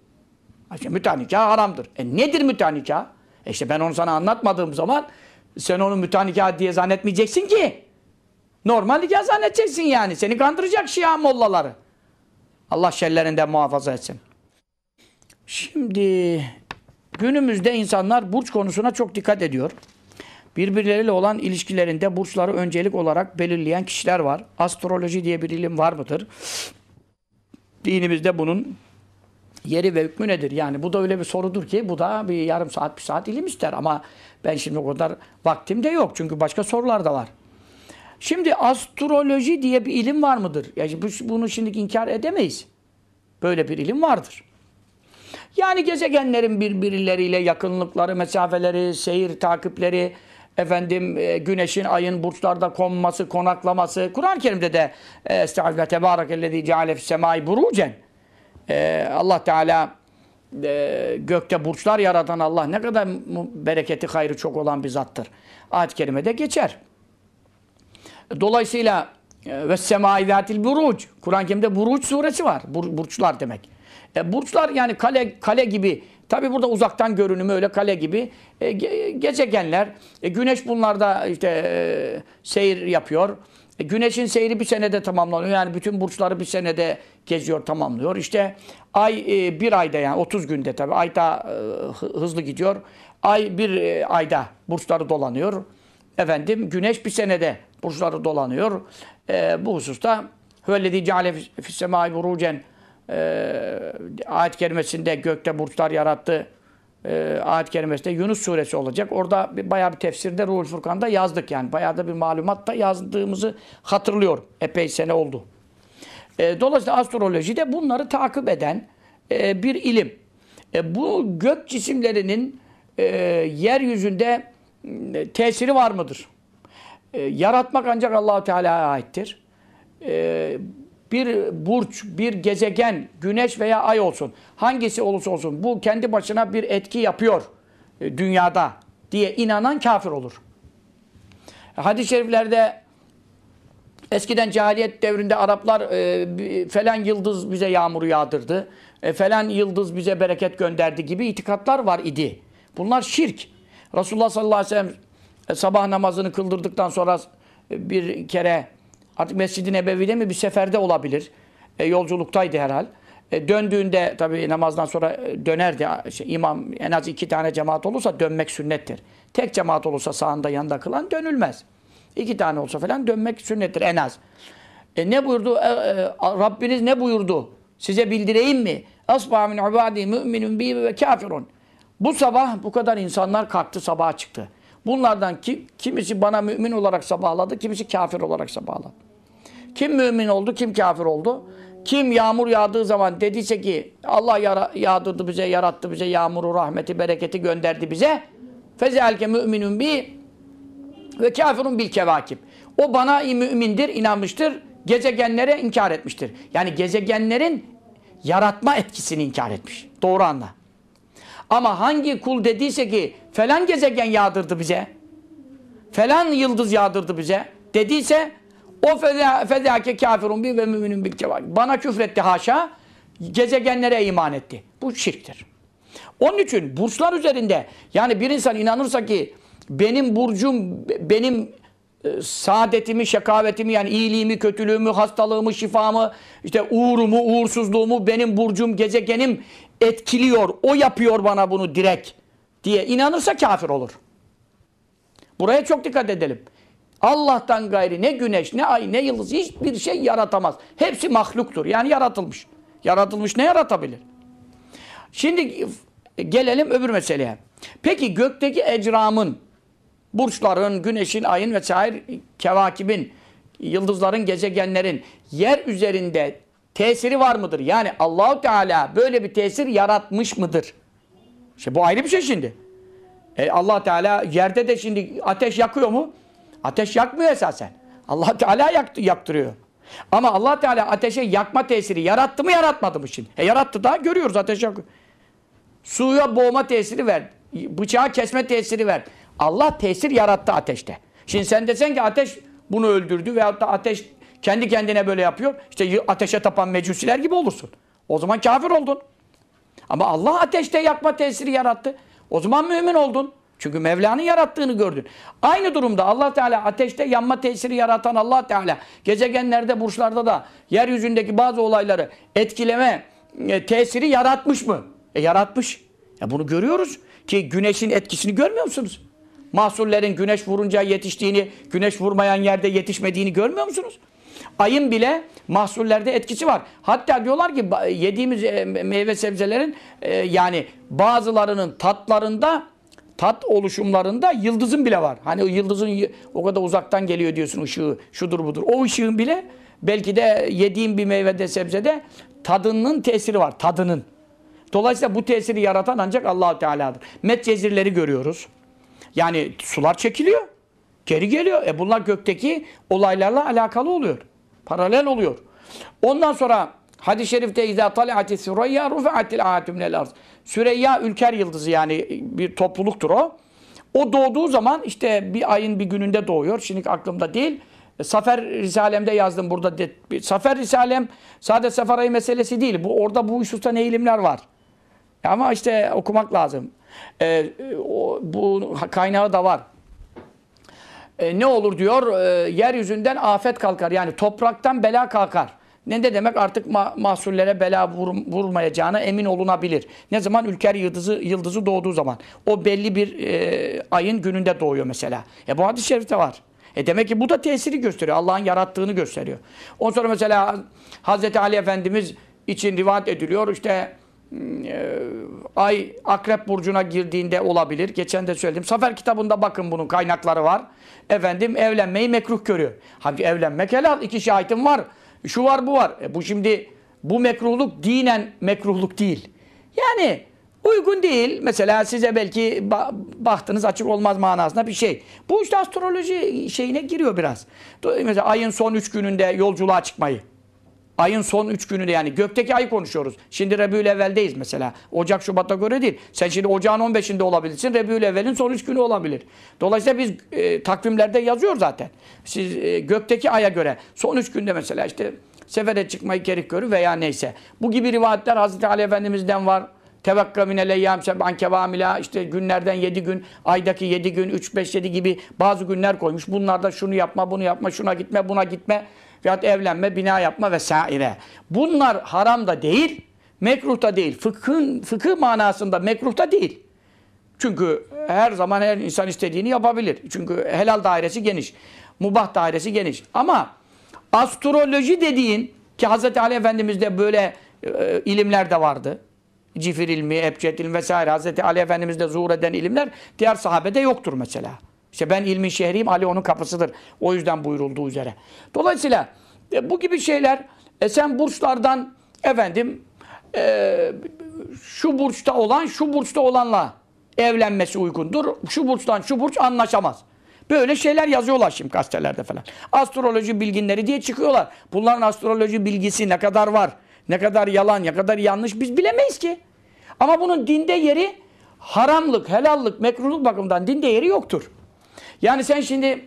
İşte mütenikah haramdır. E nedir mütenikah? E işte ben onu sana anlatmadığım zaman sen onu mütenikah diye zannetmeyeceksin ki. Normal nikah zannedeceksin yani. Seni kandıracak şia mollaları. Allah şerlerinden muhafaza etsin. Şimdi günümüzde insanlar burç konusuna çok dikkat ediyor. Birbirleriyle olan ilişkilerinde burçları öncelik olarak belirleyen kişiler var. Astroloji diye bir ilim var mıdır? Dinimizde bunun yeri ve hükmü nedir? Yani bu da öyle bir sorudur ki bu da bir yarım saat, bir saat ilim ister. Ama ben şimdi o kadar vaktim de yok. Çünkü başka sorular da var. Şimdi astroloji diye bir ilim var mıdır? Yani bunu şimdi inkar edemeyiz. Böyle bir ilim vardır. Yani gezegenlerin birbirleriyle yakınlıkları, mesafeleri, seyir takipleri, efendim e, güneşin, ayın burçlarda konması, konaklaması. Kur'an-ı Kerim'de de e, Estağfirullah tebârakellezî ceale fissemâi burûcen. E, Allah Teala gökte burçlar yaratan Allah ne kadar bereketi, hayrı çok olan bir zattır. Ayet-i Kerime'de geçer. Dolayısıyla e, ve semai buruç. kuran kimde buruç suresi var. Bur, burçlar demek. E, burçlar yani kale kale gibi. Tabi burada uzaktan görünümü öyle kale gibi. E, ge, gezegenler. E, güneş bunlarda işte e, seyir yapıyor. E, güneşin seyri bir senede tamamlanıyor. Yani bütün burçları bir senede geziyor, tamamlıyor. İşte ay e, bir ayda yani 30 günde tabi. Ay daha e, hızlı gidiyor. Ay bir e, ayda burçları dolanıyor. Efendim güneş bir senede burçları dolanıyor. E, bu hususta Hüvellezî ceale fissemâi burucen e, ayet kerimesinde gökte burçlar yarattı. E, ayet kerimesinde Yunus suresi olacak. Orada bir, bayağı bir tefsirde Ruhul Furkan'da yazdık yani. Bayağı da bir malumat da yazdığımızı hatırlıyor. Epey sene oldu. E, dolayısıyla de bunları takip eden e, bir ilim. E, bu gök cisimlerinin e, yeryüzünde e, tesiri var mıdır? Ee, yaratmak ancak Allahu Teala'ya aittir. E, bir burç, bir gezegen, güneş veya ay olsun. Hangisi olursa olsun bu kendi başına bir etki yapıyor e, dünyada diye inanan kafir olur. Hadis-i şeriflerde Eskiden cahiliyet devrinde Araplar e, falan yıldız bize yağmuru yağdırdı. E, falan yıldız bize bereket gönderdi gibi itikatlar var idi. Bunlar şirk. Resulullah sallallahu aleyhi ve sellem e, sabah namazını kıldırdıktan sonra e, bir kere artık Mescid-i Nebevi'de mi bir seferde olabilir. E, yolculuktaydı herhal. E, döndüğünde tabii namazdan sonra e, dönerdi. Şey, imam en az iki tane cemaat olursa dönmek sünnettir. Tek cemaat olursa sağında yanında kılan dönülmez. İki tane olsa falan dönmek sünnettir en az. E, ne buyurdu? E, e, Rabbiniz ne buyurdu? Size bildireyim mi? Asbâ min ibâdî mü'minun bî ve kafirun. Bu sabah bu kadar insanlar kalktı, sabaha çıktı. Bunlardan kim, kimisi bana mümin olarak sabahladı, kimisi kafir olarak sabahladı. Kim mümin oldu, kim kafir oldu? Kim yağmur yağdığı zaman dediyse ki Allah yara, yağdırdı bize, yarattı bize, yağmuru, rahmeti, bereketi gönderdi bize. Fezelke müminun bi ve kafirun bil kevakib. O bana mümindir, inanmıştır. Gezegenlere inkar etmiştir. Yani gezegenlerin yaratma etkisini inkar etmiş. Doğru anla. Ama hangi kul dediyse ki falan gezegen yağdırdı bize. Falan yıldız yağdırdı bize. Dediyse o fedâke kafirun bir ve müminin bir kevâk. Bana küfretti haşa. Gezegenlere iman etti. Bu şirktir. Onun için burçlar üzerinde yani bir insan inanırsa ki benim burcum benim e, saadetimi, şekavetimi yani iyiliğimi, kötülüğümü, hastalığımı, şifamı, işte uğurumu, uğursuzluğumu, benim burcum, gezegenim etkiliyor, o yapıyor bana bunu direkt diye inanırsa kafir olur. Buraya çok dikkat edelim. Allah'tan gayri ne güneş, ne ay, ne yıldız hiçbir şey yaratamaz. Hepsi mahluktur. Yani yaratılmış. Yaratılmış ne yaratabilir? Şimdi gelelim öbür meseleye. Peki gökteki ecramın, burçların, güneşin, ayın vesaire kevakibin, yıldızların, gezegenlerin yer üzerinde tesiri var mıdır? Yani Allahu Teala böyle bir tesir yaratmış mıdır? İşte bu ayrı bir şey şimdi. E Allah Teala yerde de şimdi ateş yakıyor mu? Ateş yakmıyor esasen. Allah Teala yaktı, yaktırıyor. Ama Allah Teala ateşe yakma tesiri yarattı mı yaratmadı mı şimdi? E yarattı da görüyoruz ateş yakıyor. Suya boğma tesiri verdi. Bıçağı kesme tesiri verdi. Allah tesir yarattı ateşte. Şimdi sen desen ki ateş bunu öldürdü veyahut da ateş kendi kendine böyle yapıyor. İşte ateşe tapan mecusiler gibi olursun. O zaman kafir oldun. Ama Allah ateşte yakma tesiri yarattı. O zaman mümin oldun. Çünkü Mevla'nın yarattığını gördün. Aynı durumda Allah Teala ateşte yanma tesiri yaratan Allah Teala gezegenlerde, burçlarda da yeryüzündeki bazı olayları etkileme e, tesiri yaratmış mı? E yaratmış. Ya bunu görüyoruz ki güneşin etkisini görmüyor musunuz? Mahsullerin güneş vurunca yetiştiğini, güneş vurmayan yerde yetişmediğini görmüyor musunuz? Ayın bile mahsullerde etkisi var. Hatta diyorlar ki yediğimiz e, meyve sebzelerin e, yani bazılarının tatlarında tat oluşumlarında yıldızın bile var. Hani o yıldızın o kadar uzaktan geliyor diyorsun ışığı şudur budur. O ışığın bile belki de yediğim bir meyvede sebzede tadının tesiri var. Tadının. Dolayısıyla bu tesiri yaratan ancak Allah Teala'dır. Met cezirleri görüyoruz. Yani sular çekiliyor. Geri geliyor. E bunlar gökteki olaylarla alakalı oluyor. Paralel oluyor. Ondan sonra hadis-i şerifte izâ tali'ati süreyya rufi'atil âtü minel arz. Süreyya ülker yıldızı yani bir topluluktur o. O doğduğu zaman işte bir ayın bir gününde doğuyor. Şimdi aklımda değil. E, Safer Risalem'de yazdım burada. Safer Risalem sadece Sefer ayı meselesi değil. Bu, orada bu hususta ne ilimler var. Ama işte okumak lazım. Ee, o, bu kaynağı da var e, ne olur diyor e, yeryüzünden afet kalkar. Yani topraktan bela kalkar. Ne de demek artık ma mahsullere bela vur vurmayacağına emin olunabilir. Ne zaman ülker yıldızı yıldızı doğduğu zaman. O belli bir e, ayın gününde doğuyor mesela. E bu hadis-i şerifte var. E demek ki bu da tesiri gösteriyor. Allah'ın yarattığını gösteriyor. Ondan sonra mesela Hazreti Ali Efendimiz için rivayet ediliyor. İşte e, ay Akrep Burcu'na girdiğinde olabilir. Geçen de söyledim. Safer kitabında bakın bunun kaynakları var efendim evlenmeyi mekruh görüyor. Halbuki evlenmek helal. İki şahitim var. Şu var bu var. E bu şimdi bu mekruhluk dinen mekruhluk değil. Yani uygun değil. Mesela size belki bahtınız açık olmaz manasında bir şey. Bu işte astroloji şeyine giriyor biraz. Mesela ayın son üç gününde yolculuğa çıkmayı. Ayın son üç de yani gökteki ayı konuşuyoruz. Şimdi Rebül Evvel'deyiz mesela. Ocak Şubat'a göre değil. Sen şimdi ocağın 15'inde olabilirsin. Rebül Evvel'in son üç günü olabilir. Dolayısıyla biz e, takvimlerde yazıyor zaten. Siz e, gökteki aya göre son üç günde mesela işte sefere çıkmayı gerek görür veya neyse. Bu gibi rivayetler Hazreti Ali Efendimiz'den var. Tevakka minel eyyam şeb'an kevamila işte günlerden yedi gün, aydaki yedi gün, üç beş yedi gibi bazı günler koymuş. Bunlarda şunu yapma, bunu yapma, şuna gitme, buna gitme veyahut evlenme, bina yapma vesaire. Bunlar haram da değil, mekruh da değil. Fıkhın, fıkıh manasında mekruh da değil. Çünkü her zaman her insan istediğini yapabilir. Çünkü helal dairesi geniş. Mubah dairesi geniş. Ama astroloji dediğin ki Hz. Ali Efendimiz'de böyle e, ilimler de vardı cifir ilmi, ebced ilmi vesaire Hazreti Ali Efendimiz'de zuhur eden ilimler diğer sahabede yoktur mesela. İşte ben ilmin şehriyim, Ali onun kapısıdır. O yüzden buyurulduğu üzere. Dolayısıyla e, bu gibi şeyler e, sen burçlardan efendim e, şu burçta olan şu burçta olanla evlenmesi uygundur. Şu burçtan şu burç anlaşamaz. Böyle şeyler yazıyorlar şimdi gazetelerde falan. Astroloji bilginleri diye çıkıyorlar. Bunların astroloji bilgisi ne kadar var? ne kadar yalan, ne kadar yanlış biz bilemeyiz ki. Ama bunun dinde yeri haramlık, helallık, mekruhluk bakımından dinde yeri yoktur. Yani sen şimdi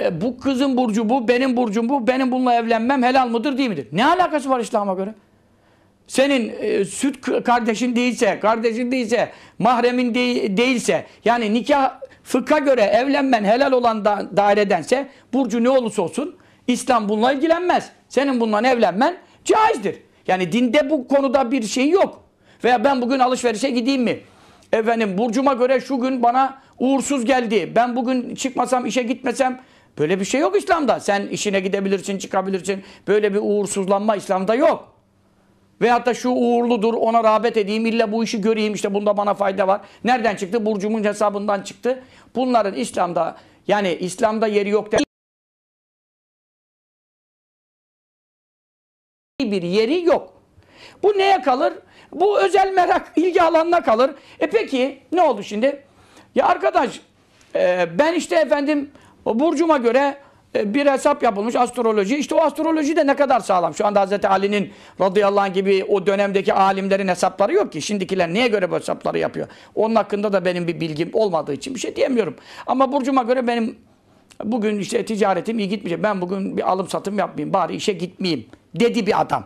e, bu kızın burcu bu, benim burcum bu, benim bununla evlenmem helal mıdır değil midir? Ne alakası var İslam'a göre? Senin e, süt kardeşin değilse, kardeşin değilse, mahremin de değilse, yani nikah fıkha göre evlenmen helal olan da dairedense, burcu ne olursa olsun İslam bununla ilgilenmez. Senin bununla evlenmen caizdir. Yani dinde bu konuda bir şey yok. Veya ben bugün alışverişe gideyim mi? Efendim burcuma göre şu gün bana uğursuz geldi. Ben bugün çıkmasam işe gitmesem böyle bir şey yok İslam'da. Sen işine gidebilirsin çıkabilirsin. Böyle bir uğursuzlanma İslam'da yok. Veyahut da şu uğurludur ona rağbet edeyim illa bu işi göreyim işte bunda bana fayda var. Nereden çıktı? Burcumun hesabından çıktı. Bunların İslam'da yani İslam'da yeri yok. bir yeri yok. Bu neye kalır? Bu özel merak, ilgi alanına kalır. E peki ne oldu şimdi? Ya arkadaş e, ben işte efendim burcuma göre e, bir hesap yapılmış astroloji. İşte o astroloji de ne kadar sağlam. Şu anda Hazreti Ali'nin radıyallahu anh gibi o dönemdeki alimlerin hesapları yok ki. Şimdikiler neye göre bu hesapları yapıyor? Onun hakkında da benim bir bilgim olmadığı için bir şey diyemiyorum. Ama burcuma göre benim bugün işte ticaretim iyi gitmeyecek. Ben bugün bir alım satım yapmayayım. Bari işe gitmeyeyim dedi bir adam.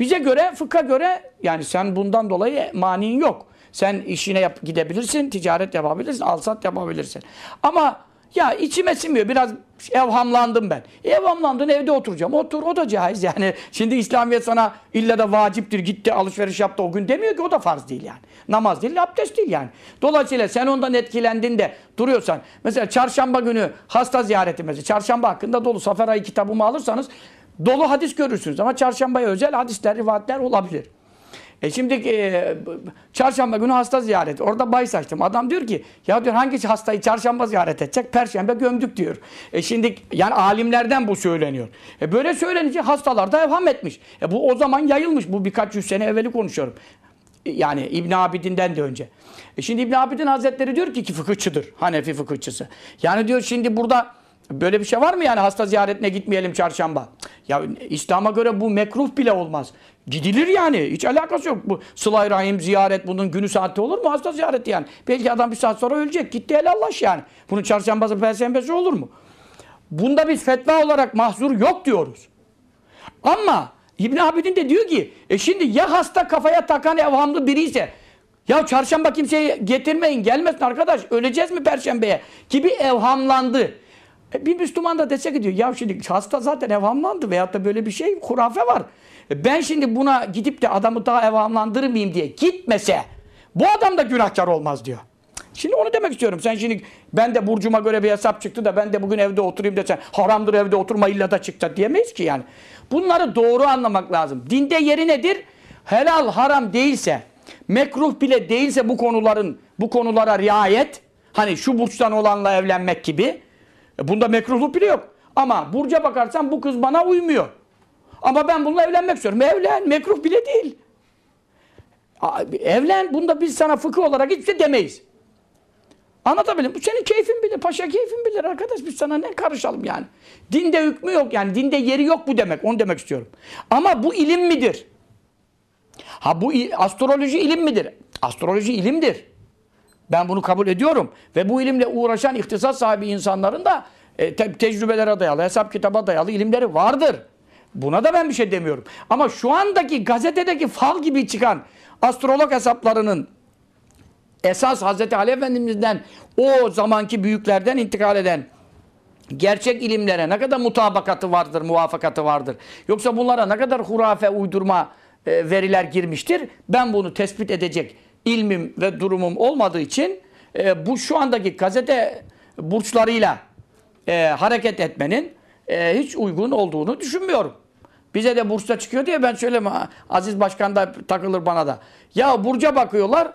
Bize göre, fıkha göre yani sen bundan dolayı manin yok. Sen işine yap, gidebilirsin, ticaret yapabilirsin, alsat yapabilirsin. Ama ya içime sinmiyor. Biraz evhamlandım ben. Evhamlandın evde oturacağım. Otur o da caiz yani. Şimdi İslamiyet sana illa da vaciptir gitti alışveriş yaptı o gün demiyor ki o da farz değil yani. Namaz değil abdest değil yani. Dolayısıyla sen ondan etkilendin de duruyorsan. Mesela çarşamba günü hasta ziyareti mesela. Çarşamba hakkında dolu. Safer ayı kitabımı alırsanız Dolu hadis görürsünüz ama çarşambaya özel hadisler, rivayetler olabilir. E şimdi e, çarşamba günü hasta ziyaret. Orada bahis açtım. Adam diyor ki ya diyor hangi hastayı çarşamba ziyaret edecek? Perşembe gömdük diyor. E şimdi yani alimlerden bu söyleniyor. E böyle söylenince hastalar da evham etmiş. E bu o zaman yayılmış. Bu birkaç yüz sene evveli konuşuyorum. E yani İbn Abidin'den de önce. E şimdi İbn Abidin Hazretleri diyor ki ki fıkıhçıdır. Hanefi fıkıhçısı. Yani diyor şimdi burada Böyle bir şey var mı yani hasta ziyaretine gitmeyelim çarşamba? Ya İslam'a göre bu mekruh bile olmaz. Gidilir yani. Hiç alakası yok. Bu sılay rahim ziyaret bunun günü saati olur mu? Hasta ziyareti yani. Belki adam bir saat sonra ölecek. Gitti helallaş yani. Bunun çarşambası perşembesi olur mu? Bunda biz fetva olarak mahzur yok diyoruz. Ama İbn Abidin de diyor ki e şimdi ya hasta kafaya takan evhamlı biri ise ya çarşamba kimseyi getirmeyin gelmesin arkadaş öleceğiz mi perşembeye gibi evhamlandı. E bir Müslüman da dese ki diyor ya şimdi hasta zaten evamlandı veyahut da böyle bir şey hurafe var. E ben şimdi buna gidip de adamı daha evhamlandırmayayım diye gitmese bu adam da günahkar olmaz diyor. Şimdi onu demek istiyorum. Sen şimdi ben de burcuma göre bir hesap çıktı da ben de bugün evde oturayım desen haramdır evde oturma illa da çıktı diyemeyiz ki yani. Bunları doğru anlamak lazım. Dinde yeri nedir? Helal haram değilse, mekruh bile değilse bu konuların bu konulara riayet hani şu burçtan olanla evlenmek gibi e, bunda mekruhluk bile yok. Ama burca bakarsan bu kız bana uymuyor. Ama ben bununla evlenmek istiyorum. Evlen, mekruh bile değil. Evlen, bunda biz sana fıkıh olarak hiçbir şey demeyiz. Anlatabilirim. Bu senin keyfin bilir, paşa keyfin bilir arkadaş. Biz sana ne karışalım yani. Dinde hükmü yok yani. Dinde yeri yok bu demek. Onu demek istiyorum. Ama bu ilim midir? Ha bu astroloji ilim midir? Astroloji ilimdir. Ben bunu kabul ediyorum. Ve bu ilimle uğraşan iktisat sahibi insanların da e, te tecrübelere dayalı, hesap kitaba dayalı ilimleri vardır. Buna da ben bir şey demiyorum. Ama şu andaki gazetedeki fal gibi çıkan astrolog hesaplarının esas Hazreti Ali Efendimiz'den o zamanki büyüklerden intikal eden gerçek ilimlere ne kadar mutabakatı vardır, muvafakatı vardır. Yoksa bunlara ne kadar hurafe, uydurma e, veriler girmiştir. Ben bunu tespit edecek ilmim ve durumum olmadığı için e, bu şu andaki gazete burçlarıyla e, hareket etmenin e, hiç uygun olduğunu düşünmüyorum. Bize de bursa çıkıyor diye ben söyleme. Aziz Başkan da takılır bana da. Ya burca bakıyorlar.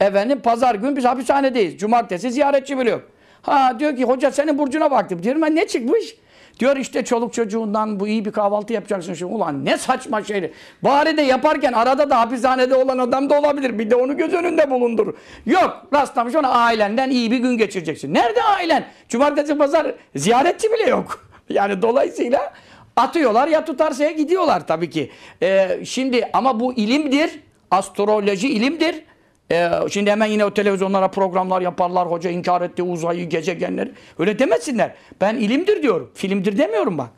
Efendim pazar gün biz hapishanedeyiz. Cumartesi ziyaretçi biliyorum. Ha diyor ki hoca senin burcuna baktım. Diyorum ben ne çıkmış? Diyor işte çoluk çocuğundan bu iyi bir kahvaltı yapacaksın şimdi. Ulan ne saçma şey. Bari de yaparken arada da hapishanede olan adam da olabilir. Bir de onu göz önünde bulundur. Yok rastlamış ona ailenden iyi bir gün geçireceksin. Nerede ailen? Cumartesi pazar ziyaretçi bile yok. Yani dolayısıyla atıyorlar ya tutarsaya gidiyorlar tabii ki. Ee, şimdi ama bu ilimdir. Astroloji ilimdir. Ee, şimdi hemen yine o televizyonlara programlar yaparlar. Hoca inkar etti uzayı, gezegenleri. Öyle demesinler. Ben ilimdir diyorum. Filmdir demiyorum bak.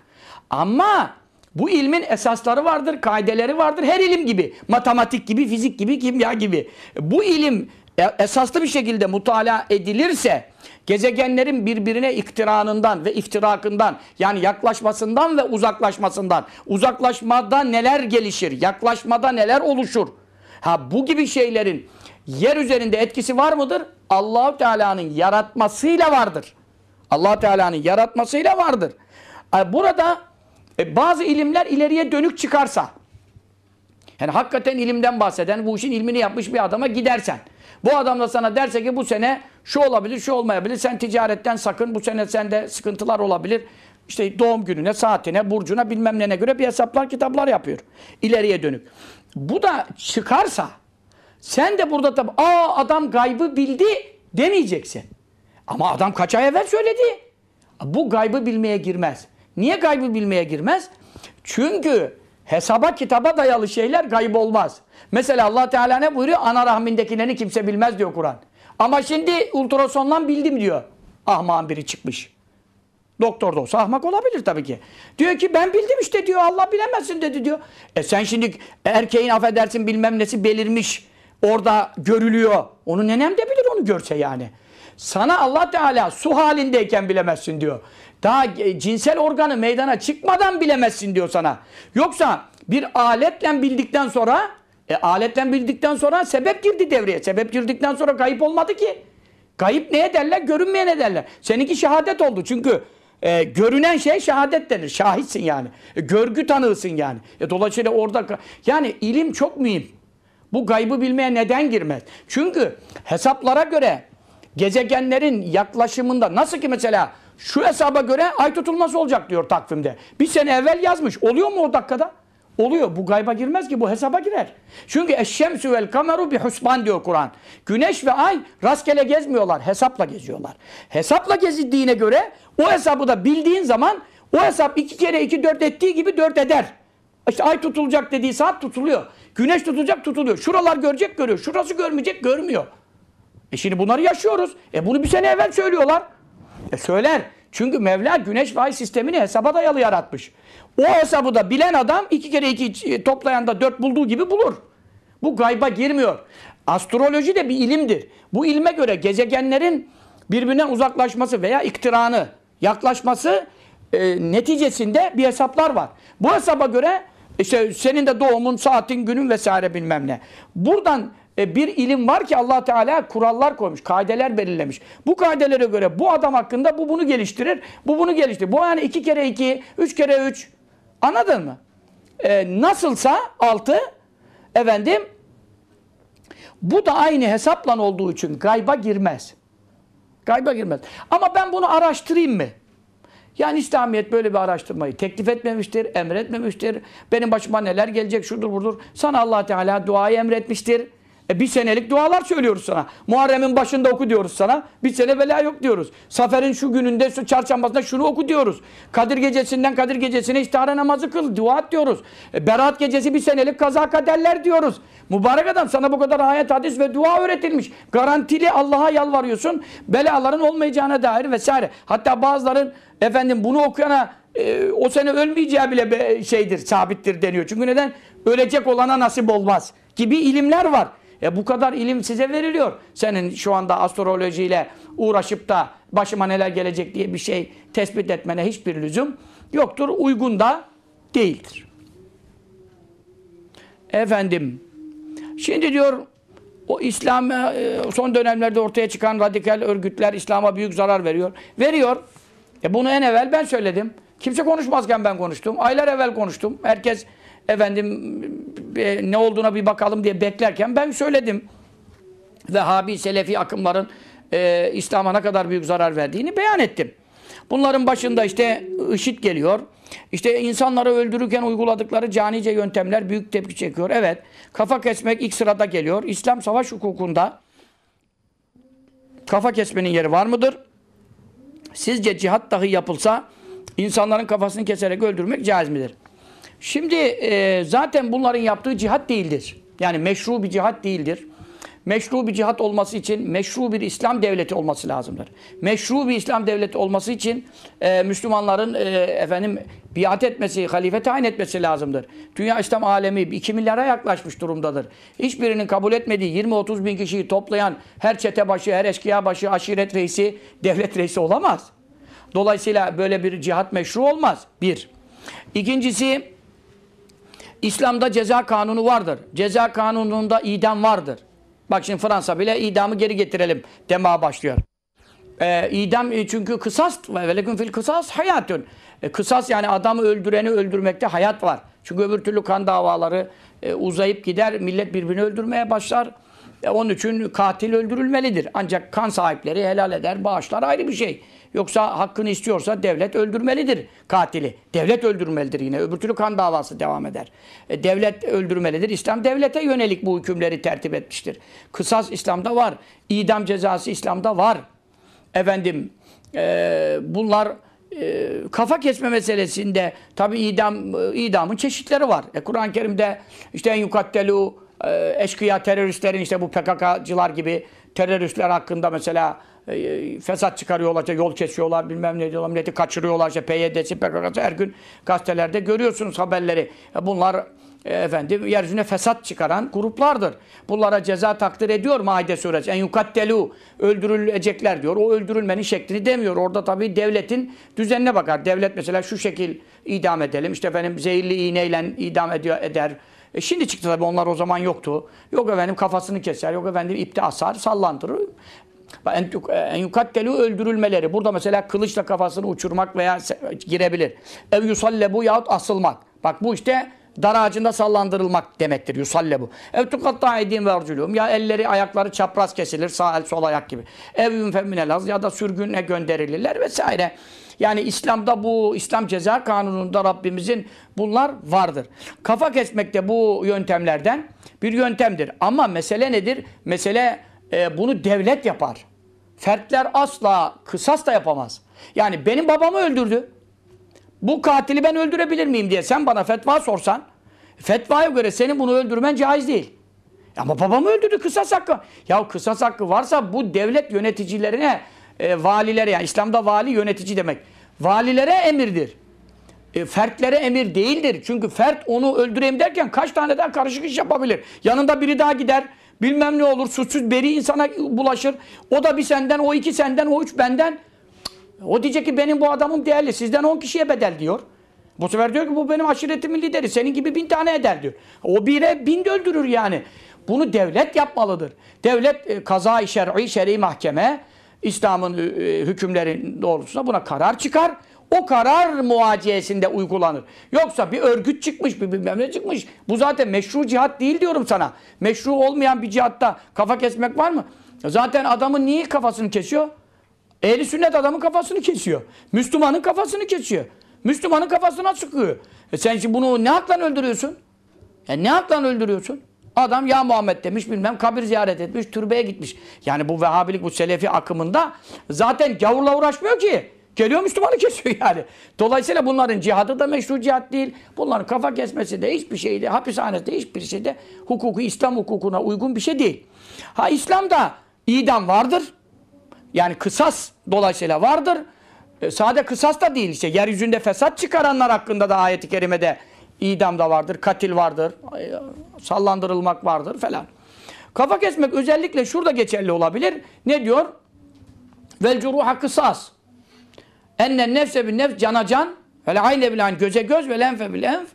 Ama bu ilmin esasları vardır, kaideleri vardır. Her ilim gibi. Matematik gibi, fizik gibi, kimya gibi. Bu ilim e, esaslı bir şekilde mutala edilirse gezegenlerin birbirine iktiranından ve iftirakından yani yaklaşmasından ve uzaklaşmasından uzaklaşmada neler gelişir, yaklaşmada neler oluşur. Ha bu gibi şeylerin yer üzerinde etkisi var mıdır? Allah Teala'nın yaratmasıyla vardır. Allah Teala'nın yaratmasıyla vardır. E, burada e, bazı ilimler ileriye dönük çıkarsa yani hakikaten ilimden bahseden, bu işin ilmini yapmış bir adama gidersen. Bu adam da sana derse ki bu sene şu olabilir, şu olmayabilir. Sen ticaretten sakın, bu sene sende sıkıntılar olabilir. İşte doğum gününe, saatine, burcuna bilmem nene göre bir hesaplar, kitaplar yapıyor. İleriye dönük. Bu da çıkarsa, sen de burada tabi aa adam gaybı bildi demeyeceksin. Ama adam kaç ay evvel söyledi. Bu gaybı bilmeye girmez. Niye gaybı bilmeye girmez? Çünkü hesaba kitaba dayalı şeyler gayb olmaz. Mesela allah Teala ne buyuruyor? Ana rahmindekilerini kimse bilmez diyor Kur'an. Ama şimdi ultrasondan bildim diyor. Ahmağın biri çıkmış. Doktor da olsa ahmak olabilir tabii ki. Diyor ki ben bildim işte diyor Allah bilemezsin dedi diyor. E sen şimdi erkeğin affedersin bilmem nesi belirmiş orada görülüyor. Onu nenem de bilir onu görse yani. Sana Allah Teala su halindeyken bilemezsin diyor. Daha e, cinsel organı meydana çıkmadan bilemezsin diyor sana. Yoksa bir aletle bildikten sonra e, aletle bildikten sonra sebep girdi devreye. Sebep girdikten sonra kayıp olmadı ki. Kayıp neye derler? Görünmeyene derler. Seninki şehadet oldu çünkü e, görünen şey şehadet denir. Şahitsin yani. E, görgü tanığısın yani. E, dolayısıyla orada yani ilim çok mühim. Bu gaybı bilmeye neden girmez? Çünkü hesaplara göre gezegenlerin yaklaşımında nasıl ki mesela şu hesaba göre ay tutulması olacak diyor takvimde. Bir sene evvel yazmış. Oluyor mu o dakikada? Oluyor. Bu gayba girmez ki bu hesaba girer. Çünkü eşşemsü vel kameru bi husban diyor Kur'an. Güneş ve ay rastgele gezmiyorlar. Hesapla geziyorlar. Hesapla gezildiğine göre o hesabı da bildiğin zaman o hesap iki kere iki dört ettiği gibi dört eder. İşte ay tutulacak dediği saat tutuluyor. Güneş tutacak tutuluyor. Şuralar görecek görüyor. Şurası görmeyecek görmüyor. E şimdi bunları yaşıyoruz. E bunu bir sene evvel söylüyorlar. E söyler. Çünkü Mevla güneş ve ay sistemini hesaba dayalı yaratmış. O hesabı da bilen adam iki kere iki e, toplayan da dört bulduğu gibi bulur. Bu gayba girmiyor. Astroloji de bir ilimdir. Bu ilme göre gezegenlerin birbirinden uzaklaşması veya iktiranı yaklaşması e, neticesinde bir hesaplar var. Bu hesaba göre işte senin de doğumun, saatin, günün vesaire bilmem ne. Buradan e, bir ilim var ki allah Teala kurallar koymuş, kaideler belirlemiş. Bu kaidelere göre bu adam hakkında bu bunu geliştirir, bu bunu geliştirir. Bu yani iki kere iki, üç kere üç. Anladın mı? E, nasılsa altı, efendim, bu da aynı hesaplan olduğu için gayba girmez. Gayba girmez. Ama ben bunu araştırayım mı? Yani İslamiyet böyle bir araştırmayı teklif etmemiştir, emretmemiştir. Benim başıma neler gelecek şudur budur. Sana allah Teala duayı emretmiştir. E bir senelik dualar söylüyoruz sana. Muharrem'in başında oku diyoruz sana. Bir sene bela yok diyoruz. Safer'in şu gününde, şu çarşambasında şunu oku diyoruz. Kadir gecesinden Kadir gecesine istihara namazı kıl, dua et diyoruz. E Berat gecesi bir senelik kaza kaderler diyoruz. Mübarek adam sana bu kadar ayet, hadis ve dua öğretilmiş. Garantili Allah'a yalvarıyorsun. Belaların olmayacağına dair vesaire. Hatta bazıların Efendim bunu okuyana e, o sene ölmeyeceği bile be, şeydir, sabittir deniyor. Çünkü neden? Ölecek olana nasip olmaz gibi ilimler var. E bu kadar ilim size veriliyor. Senin şu anda astrolojiyle uğraşıp da başıma neler gelecek diye bir şey tespit etmene hiçbir lüzum yoktur. Uygun da değildir. Efendim, şimdi diyor o İslam e, son dönemlerde ortaya çıkan radikal örgütler İslam'a büyük zarar veriyor. Veriyor. E bunu en evvel ben söyledim. Kimse konuşmazken ben konuştum. Aylar evvel konuştum. Herkes efendim e, ne olduğuna bir bakalım diye beklerken ben söyledim. Vehhabi, Selefi akımların e, İslam'a ne kadar büyük zarar verdiğini beyan ettim. Bunların başında işte IŞİD geliyor. İşte insanları öldürürken uyguladıkları canice yöntemler büyük tepki çekiyor. Evet, kafa kesmek ilk sırada geliyor. İslam savaş hukukunda kafa kesmenin yeri var mıdır? Sizce cihat dahi yapılsa insanların kafasını keserek öldürmek caiz midir? Şimdi e, zaten bunların yaptığı cihat değildir. Yani meşru bir cihat değildir meşru bir cihat olması için meşru bir İslam devleti olması lazımdır. Meşru bir İslam devleti olması için e, Müslümanların e, efendim biat etmesi, halife tayin etmesi lazımdır. Dünya İslam alemi 2 milyara yaklaşmış durumdadır. Hiçbirinin kabul etmediği 20-30 bin kişiyi toplayan her çete başı, her eşkıya başı, aşiret reisi, devlet reisi olamaz. Dolayısıyla böyle bir cihat meşru olmaz. Bir. İkincisi, İslam'da ceza kanunu vardır. Ceza kanununda idam vardır. Bak şimdi Fransa bile idamı geri getirelim demeye başlıyor. Ee, e, idam çünkü kısas veleküm fil kısas hayatun. E, kısas yani adamı öldüreni öldürmekte hayat var. Çünkü öbür türlü kan davaları e, uzayıp gider, millet birbirini öldürmeye başlar. E, onun için katil öldürülmelidir. Ancak kan sahipleri helal eder, bağışlar ayrı bir şey. Yoksa hakkını istiyorsa devlet öldürmelidir katili. Devlet öldürmelidir yine. Öbür türlü kan davası devam eder. E, devlet öldürmelidir. İslam devlete yönelik bu hükümleri tertip etmiştir. Kısas İslam'da var. İdam cezası İslam'da var. Efendim e, bunlar e, kafa kesme meselesinde tabi idam e, idamın çeşitleri var. E, Kur'an-ı Kerim'de işte en yukattelu e, eşkıya teröristlerin işte bu PKK'cılar gibi teröristler hakkında mesela e, e, fesat çıkarıyorlar, işte yol kesiyorlar, bilmem ne diyorlar, milleti kaçırıyorlar, işte PYD'si, PKK'sı her gün gazetelerde görüyorsunuz haberleri. E, bunlar e, efendim yeryüzüne fesat çıkaran gruplardır. Bunlara ceza takdir ediyor Maide suresi. En yukattelu öldürülecekler diyor. O öldürülmenin şeklini demiyor. Orada tabii devletin düzenine bakar. Devlet mesela şu şekil idam edelim. İşte efendim zehirli iğneyle idam ediyor, eder. E şimdi çıktı tabii onlar o zaman yoktu. Yok efendim kafasını keser, yok efendim ipte asar, sallantırır. E, en yukattelu öldürülmeleri. Burada mesela kılıçla kafasını uçurmak veya girebilir. Ev yusallebu yahut asılmak. Bak bu işte dar ağacında sallandırılmak demektir. Yusalle bu. Ev tukatta edin ve arculum. Ya elleri ayakları çapraz kesilir. Sağ el sol ayak gibi. Ev laz ya da sürgüne gönderilirler vesaire. Yani İslam'da bu İslam ceza kanununda Rabbimizin bunlar vardır. Kafa kesmek de bu yöntemlerden bir yöntemdir. Ama mesele nedir? Mesele e, bunu devlet yapar. Fertler asla kısas da yapamaz. Yani benim babamı öldürdü. Bu katili ben öldürebilir miyim diye sen bana fetva sorsan fetvaya göre senin bunu öldürmen caiz değil. Ama babamı öldürdü kısas hakkı. Ya kısas hakkı varsa bu devlet yöneticilerine e, valilere yani İslam'da vali yönetici demek. Valilere emirdir. E, fertlere emir değildir. Çünkü fert onu öldüreyim derken kaç tane daha karışık iş yapabilir. Yanında biri daha gider Bilmem ne olur. Suçsuz beri insana bulaşır. O da bir senden, o iki senden, o üç benden. O diyecek ki benim bu adamım değerli. Sizden on kişiye bedel diyor. Bu sefer diyor ki bu benim aşiretimin lideri. Senin gibi bin tane eder diyor. O bire bin de öldürür yani. Bunu devlet yapmalıdır. Devlet e, kaza-i şer'i, şer'i mahkeme İslam'ın e, e, hükümleri doğrultusunda buna karar çıkar. O karar muaciyesinde uygulanır. Yoksa bir örgüt çıkmış, bir bilmem ne çıkmış. Bu zaten meşru cihat değil diyorum sana. Meşru olmayan bir cihatta kafa kesmek var mı? Zaten adamın niye kafasını kesiyor? Ehli sünnet adamın kafasını kesiyor. Müslümanın kafasını kesiyor. Müslümanın kafasına sıkıyor. E sen şimdi bunu ne hakla öldürüyorsun? E ne hakla öldürüyorsun? Adam ya Muhammed demiş bilmem kabir ziyaret etmiş türbeye gitmiş. Yani bu Vehhabilik bu Selefi akımında zaten gavurla uğraşmıyor ki. Geliyor Müslümanı kesiyor yani. Dolayısıyla bunların cihadı da meşru cihat değil. Bunların kafa kesmesi de hiçbir şey değil. de hiçbir şey de hukuku İslam hukukuna uygun bir şey değil. Ha İslam'da idam vardır. Yani kısas dolayısıyla vardır. E, sade kısas da değil işte. Yeryüzünde fesat çıkaranlar hakkında da ayet-i kerimede idam da vardır, katil vardır, sallandırılmak vardır falan. Kafa kesmek özellikle şurada geçerli olabilir. Ne diyor? Vel curuha kısas. Enne nefse bin nefs cana can. Ve ayne bilen göze göz ve lenfe bil enf.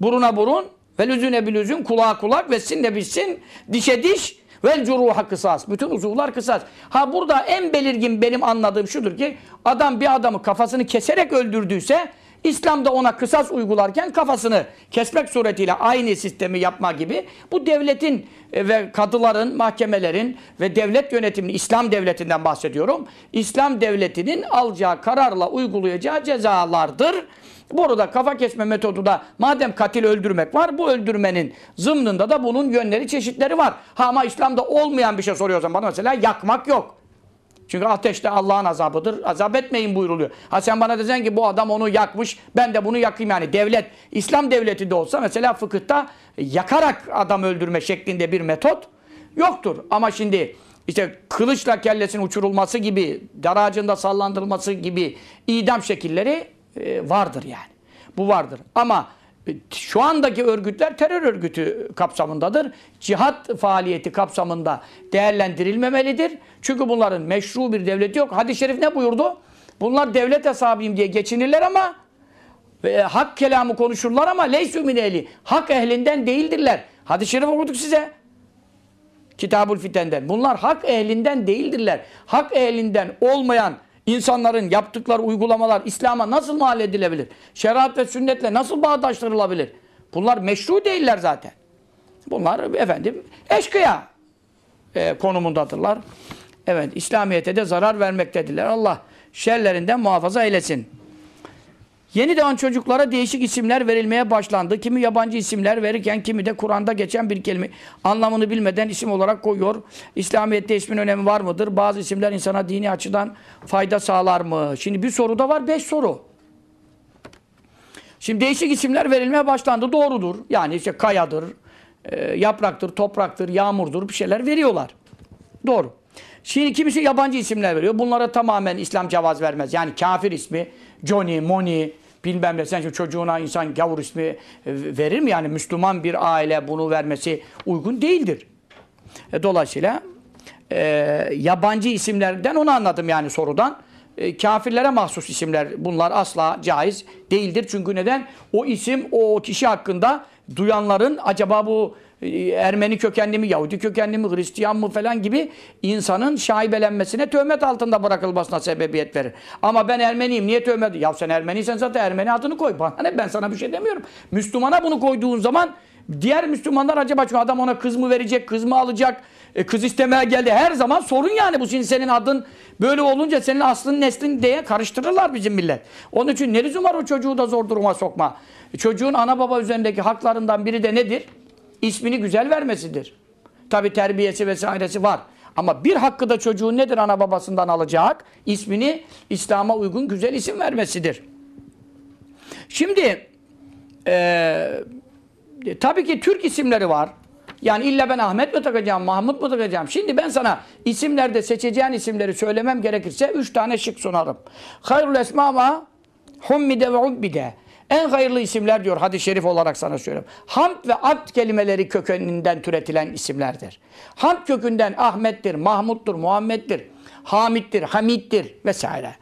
Buruna burun. Ve lüzüne bil lüzün. Kulağa kulak. Ve sinne bilsin. Dişe diş. Vel curuha kısas. Bütün uzuvlar kısas. Ha burada en belirgin benim anladığım şudur ki adam bir adamı kafasını keserek öldürdüyse İslam'da ona kısas uygularken kafasını kesmek suretiyle aynı sistemi yapma gibi bu devletin e, ve kadıların, mahkemelerin ve devlet yönetiminin, İslam devletinden bahsediyorum. İslam devletinin alacağı kararla uygulayacağı cezalardır. Burada kafa kesme metodu da madem katil öldürmek var bu öldürmenin zımnında da bunun yönleri çeşitleri var. Ha ama İslam'da olmayan bir şey soruyorsan bana mesela yakmak yok. Çünkü ateş de Allah'ın azabıdır. Azap etmeyin buyruluyor. Ha sen bana desen ki bu adam onu yakmış, ben de bunu yakayım yani. Devlet, İslam devleti de olsa mesela fıkıhta yakarak adam öldürme şeklinde bir metot yoktur. Ama şimdi işte kılıçla kellesinin uçurulması gibi, daracında sallandırılması gibi idam şekilleri e, vardır yani. Bu vardır. Ama e, şu andaki örgütler terör örgütü kapsamındadır. Cihat faaliyeti kapsamında değerlendirilmemelidir. Çünkü bunların meşru bir devleti yok. Hadis-i şerif ne buyurdu? Bunlar devlet hesabıyım diye geçinirler ama ve hak kelamı konuşurlar ama leysü min Hak ehlinden değildirler. Hadis-i şerif okuduk size. Kitabul Fiten'den. Bunlar hak ehlinden değildirler. Hak ehlinden olmayan İnsanların yaptıkları uygulamalar İslam'a nasıl mal edilebilir? Şeriat ve sünnetle nasıl bağdaştırılabilir? Bunlar meşru değiller zaten. Bunlar efendim eşkıya e, konumundadırlar. Evet, İslamiyet'e de zarar vermektedirler. Allah şerlerinden muhafaza eylesin. Yeni doğan çocuklara değişik isimler verilmeye başlandı. Kimi yabancı isimler verirken kimi de Kur'an'da geçen bir kelime anlamını bilmeden isim olarak koyuyor. İslamiyet'te ismin önemi var mıdır? Bazı isimler insana dini açıdan fayda sağlar mı? Şimdi bir soru da var, beş soru. Şimdi değişik isimler verilmeye başlandı. Doğrudur. Yani işte kayadır, e, yapraktır, topraktır, yağmurdur bir şeyler veriyorlar. Doğru. Şimdi kimisi yabancı isimler veriyor. Bunlara tamamen İslam cevaz vermez. Yani kafir ismi Johnny, Moni, bilmem ne. Sen şimdi çocuğuna insan gavur ismi e, verir mi? Yani Müslüman bir aile bunu vermesi uygun değildir. E, dolayısıyla e, yabancı isimlerden onu anladım yani sorudan. E, kafirlere mahsus isimler bunlar asla caiz değildir. Çünkü neden? O isim o kişi hakkında duyanların acaba bu Ermeni kökenli mi, Yahudi kökenli mi, Hristiyan mı falan gibi insanın şaibelenmesine tövmet altında bırakılmasına sebebiyet verir. Ama ben Ermeniyim niye tövmet? Ya sen Ermeniysen zaten Ermeni adını koy. Bana ne ben sana bir şey demiyorum. Müslümana bunu koyduğun zaman diğer Müslümanlar acaba şu adam ona kız mı verecek, kız mı alacak, e, kız istemeye geldi. Her zaman sorun yani bu şimdi senin adın böyle olunca senin aslın neslin diye karıştırırlar bizim millet. Onun için ne lüzum var o çocuğu da zor duruma sokma. E, çocuğun ana baba üzerindeki haklarından biri de nedir? ismini güzel vermesidir. Tabi terbiyesi vesairesi var. Ama bir hakkı da çocuğun nedir ana babasından alacak? İsmini İslam'a uygun güzel isim vermesidir. Şimdi e, tabii ki Türk isimleri var. Yani illa ben Ahmet mi takacağım, Mahmut mu takacağım? Şimdi ben sana isimlerde seçeceğin isimleri söylemem gerekirse üç tane şık sunarım. Hayrul esma ma hummide ve ubbide. En hayırlı isimler diyor hadis-i şerif olarak sana söylüyorum. Hamd ve abd kelimeleri kökeninden türetilen isimlerdir. Hamd kökünden Ahmet'tir, Mahmut'tur, Muhammed'dir, Hamid'dir, Hamid'dir vesaire.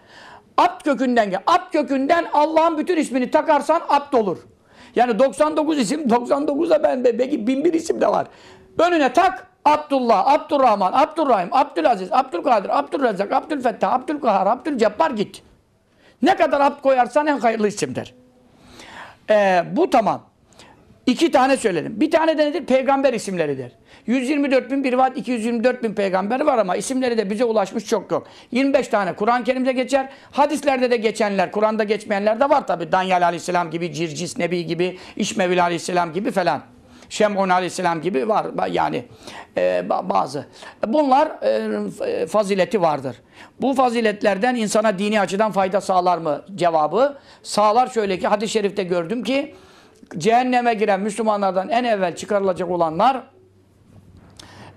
Abd kökünden, ki, abd kökünden Allah'ın bütün ismini takarsan abd olur. Yani 99 isim, 99'a ben de belki 1001 isim de var. Önüne tak, Abdullah, Abdurrahman, Abdurrahim, Abdülaziz, Abdülkadir, Abdülrezzak, Abdülfettah, Abdülkahar, Abdülcebbar git. Ne kadar abd koyarsan en hayırlı isimdir. Ee, bu tamam. İki tane söyledim. Bir tane de nedir? Peygamber isimleridir. 124 bin bir vaat 224 bin peygamber var ama isimleri de bize ulaşmış çok yok. 25 tane Kur'an-ı Kerim'de geçer. Hadislerde de geçenler, Kur'an'da geçmeyenler de var tabi. Danyal aleyhisselam gibi, Circis Nebi gibi, İşmevil aleyhisselam gibi falan. Şem'un aleyhisselam gibi var yani e, bazı. Bunlar e, e, fazileti vardır. Bu faziletlerden insana dini açıdan fayda sağlar mı cevabı? Sağlar şöyle ki hadis-i şerifte gördüm ki cehenneme giren Müslümanlardan en evvel çıkarılacak olanlar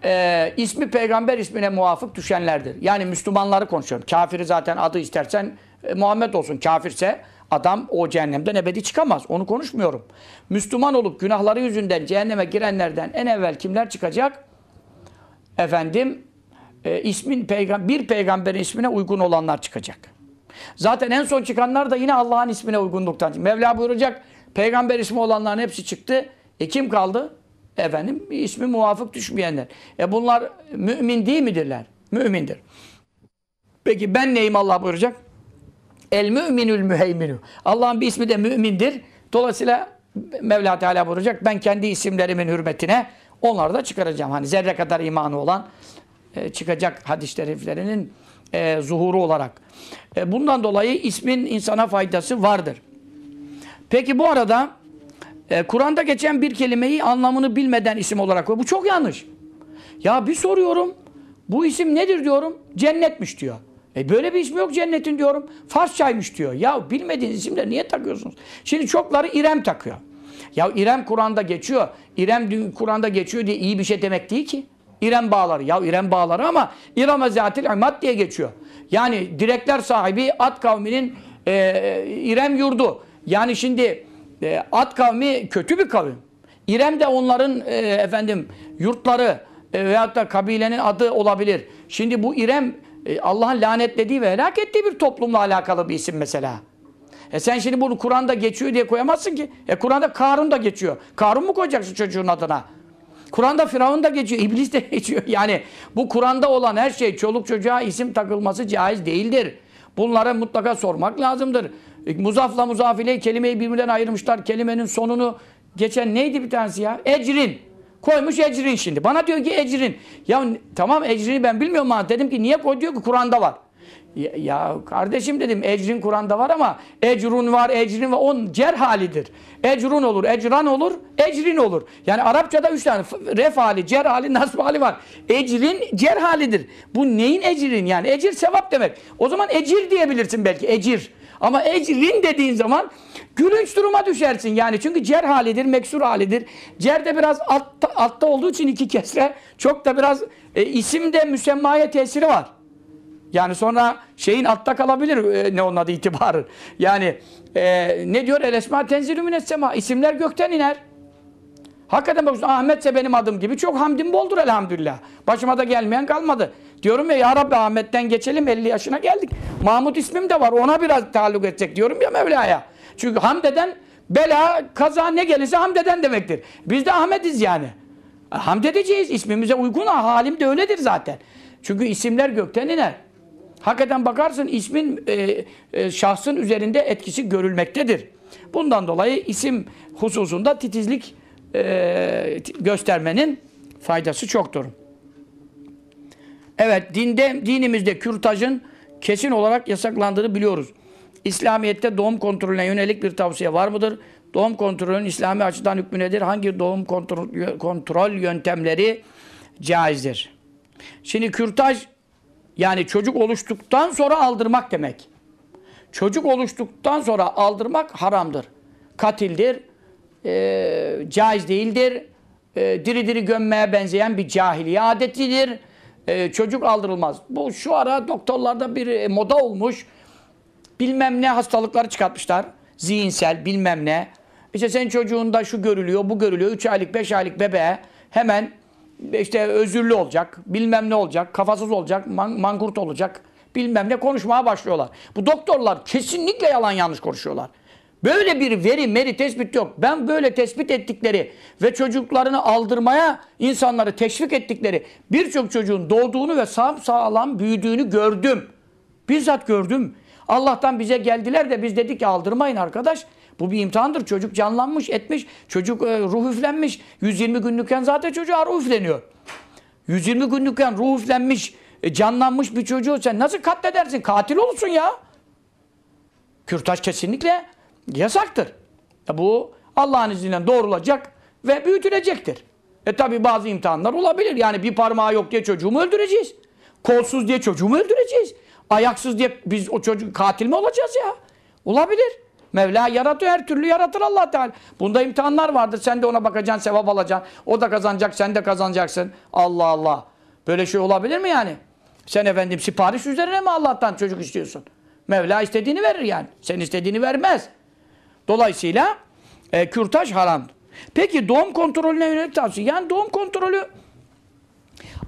e, ismi peygamber ismine muvafık düşenlerdir. Yani Müslümanları konuşuyorum. Kafiri zaten adı istersen e, Muhammed olsun kafirse. Adam o cehennemden ebedi çıkamaz. Onu konuşmuyorum. Müslüman olup günahları yüzünden cehenneme girenlerden en evvel kimler çıkacak? Efendim e, ismin peygam bir peygamberin ismine uygun olanlar çıkacak. Zaten en son çıkanlar da yine Allah'ın ismine uygunluktan. Mevla buyuracak peygamber ismi olanların hepsi çıktı. E kim kaldı? Efendim ismi muvafık düşmeyenler. E bunlar mümin değil midirler? Mümindir. Peki ben neyim Allah buyuracak? El müminül müheyminü. Allah'ın bir ismi de mümindir. Dolayısıyla Mevla Teala buyuracak. Ben kendi isimlerimin hürmetine onları da çıkaracağım. Hani zerre kadar imanı olan e, çıkacak hadis şeriflerinin e, zuhuru olarak. E, bundan dolayı ismin insana faydası vardır. Peki bu arada Kur'an'da geçen bir kelimeyi anlamını bilmeden isim olarak koyuyor. Bu çok yanlış. Ya bir soruyorum. Bu isim nedir diyorum. Cennetmiş diyor. E böyle bir ismi yok cennetin diyorum. Farsçaymış diyor. Ya bilmediğiniz isimleri niye takıyorsunuz? Şimdi çokları İrem takıyor. Ya İrem Kur'an'da geçiyor. İrem Kur'an'da geçiyor diye iyi bir şey demek değil ki. İrem Bağları. Ya İrem Bağları ama İrem Azatil İmad diye geçiyor. Yani direkler sahibi At kavminin e, e, İrem yurdu. Yani şimdi e, At kavmi kötü bir kavim. İrem de onların e, efendim yurtları e, veyahut da kabilenin adı olabilir. Şimdi bu İrem e, Allah'ın lanetlediği ve helak ettiği bir toplumla alakalı bir isim mesela. E sen şimdi bunu Kur'an'da geçiyor diye koyamazsın ki. E Kur'an'da Karun da geçiyor. Karun mu koyacaksın çocuğun adına? Kur'an'da Firavun da geçiyor, İblis de geçiyor. Yani bu Kur'an'da olan her şey çoluk çocuğa isim takılması caiz değildir. Bunlara mutlaka sormak lazımdır. E, muzafla muzafile kelimeyi birbirinden ayırmışlar. Kelimenin sonunu geçen neydi bir tanesi ya? Ecrin. Koymuş ecrin şimdi. Bana diyor ki ecrin. Ya tamam ecrini ben bilmiyorum ama dedim ki niye koy diyor ki Kur'an'da var. Ya, ya kardeşim dedim ecrin Kur'an'da var ama ecrun var, ecrin ve On cer halidir. Ecrun olur, ecran olur, ecrin olur. Yani Arapçada üç tane ref hali, cer hali, nasb hali var. Ecrin cer halidir. Bu neyin ecrin yani? Ecir sevap demek. O zaman ecir diyebilirsin belki. Ecir. Ama ecrin dediğin zaman gülünç duruma düşersin yani. Çünkü cer halidir, meksur halidir. Cer de biraz altta, altta olduğu için iki kesre çok da biraz e, isim de müsemmaya tesiri var. Yani sonra şeyin altta kalabilir e, ne onun adı itibarı. Yani e, ne diyor? El esma tenzilü sema. İsimler gökten iner. Hakikaten bakıyorsun Ahmetse benim adım gibi çok hamdim boldur elhamdülillah. Başıma da gelmeyen kalmadı. Diyorum ya ya Rabbi Ahmet'ten geçelim 50 yaşına geldik. Mahmut ismim de var ona biraz taalluk edecek diyorum ya Mevla'ya. Çünkü hamdeden bela, kaza ne gelirse hamdeden demektir. Biz de Ahmet'iz yani. E, hamd edeceğiz ismimize uygun ah, halim de öyledir zaten. Çünkü isimler gökten iner. Hakikaten bakarsın ismin e, e, şahsın üzerinde etkisi görülmektedir. Bundan dolayı isim hususunda titizlik e, göstermenin faydası çoktur. Evet, dinde, dinimizde kürtajın kesin olarak yasaklandığını biliyoruz. İslamiyet'te doğum kontrolüne yönelik bir tavsiye var mıdır? Doğum kontrolünün İslami açıdan hükmü nedir? Hangi doğum kontrol, kontrol yöntemleri caizdir? Şimdi kürtaj yani çocuk oluştuktan sonra aldırmak demek. Çocuk oluştuktan sonra aldırmak haramdır. Katildir, e, caiz değildir. E, diri diri gömmeye benzeyen bir cahiliye adetidir. E, çocuk aldırılmaz. Bu şu ara doktorlarda bir e, moda olmuş. Bilmem ne hastalıkları çıkartmışlar. Zihinsel bilmem ne. İşte senin çocuğunda şu görülüyor, bu görülüyor. 3 aylık, 5 aylık bebeğe hemen işte özürlü olacak, bilmem ne olacak, kafasız olacak, man mankurt olacak, bilmem ne konuşmaya başlıyorlar. Bu doktorlar kesinlikle yalan yanlış konuşuyorlar. Böyle bir veri meri tespit yok. Ben böyle tespit ettikleri ve çocuklarını aldırmaya insanları teşvik ettikleri birçok çocuğun doğduğunu ve sağ sağlam büyüdüğünü gördüm. Bizzat gördüm. Allah'tan bize geldiler de biz dedik ki aldırmayın arkadaş. Bu bir imtihandır. Çocuk canlanmış, etmiş. Çocuk e, ruh üflenmiş. 120 günlükken zaten çocuğa ruh üfleniyor. 120 günlükken ruh üflenmiş, e, canlanmış bir çocuğu sen nasıl katledersin? Katil olursun ya. Kürtaj kesinlikle Yasaktır. E bu Allah'ın izniyle doğrulacak ve büyütülecektir. E tabi bazı imtihanlar olabilir. Yani bir parmağı yok diye çocuğumu öldüreceğiz. Kolsuz diye çocuğumu öldüreceğiz. Ayaksız diye biz o çocuk katil mi olacağız ya? Olabilir. Mevla yaratıyor her türlü yaratır Allah Teala. Bunda imtihanlar vardır. Sen de ona bakacaksın, sevap alacaksın. O da kazanacak, sen de kazanacaksın. Allah Allah. Böyle şey olabilir mi yani? Sen efendim sipariş üzerine mi Allah'tan çocuk istiyorsun? Mevla istediğini verir yani. Sen istediğini vermez. Dolayısıyla e, kürtaj haram. Peki doğum kontrolüne yönelik tavsiye. Yani doğum kontrolü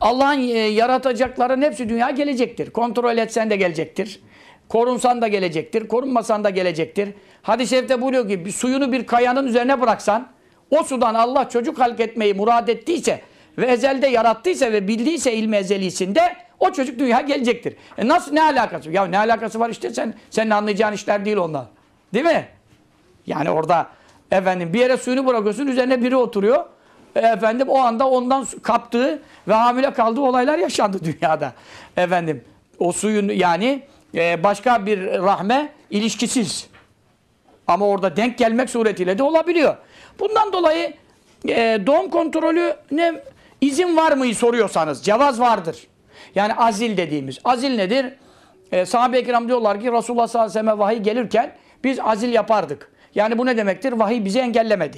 Allah'ın e, yaratacakların hepsi dünya gelecektir. Kontrol etsen de gelecektir. Korunsan da gelecektir. Korunmasan da gelecektir. Hadis-i şerifte buyuruyor ki suyunu bir kayanın üzerine bıraksan o sudan Allah çocuk halketmeyi murad ettiyse ve ezelde yarattıysa ve bildiyse ilmi ezelisinde o çocuk dünya gelecektir. E nasıl ne alakası? Ya ne alakası var işte sen senin anlayacağın işler değil onlar. Değil mi? Yani orada efendim bir yere suyunu bırakıyorsun üzerine biri oturuyor. E, efendim o anda ondan kaptığı ve hamile kaldığı olaylar yaşandı dünyada. Efendim o suyun yani e, başka bir rahme ilişkisiz. Ama orada denk gelmek suretiyle de olabiliyor. Bundan dolayı e, doğum ne izin var mı soruyorsanız cevaz vardır. Yani azil dediğimiz. Azil nedir? E, sahabe-i kiram diyorlar ki Resulullah sallallahu aleyhi ve sellem'e vahiy gelirken biz azil yapardık. Yani bu ne demektir? Vahiy bizi engellemedi.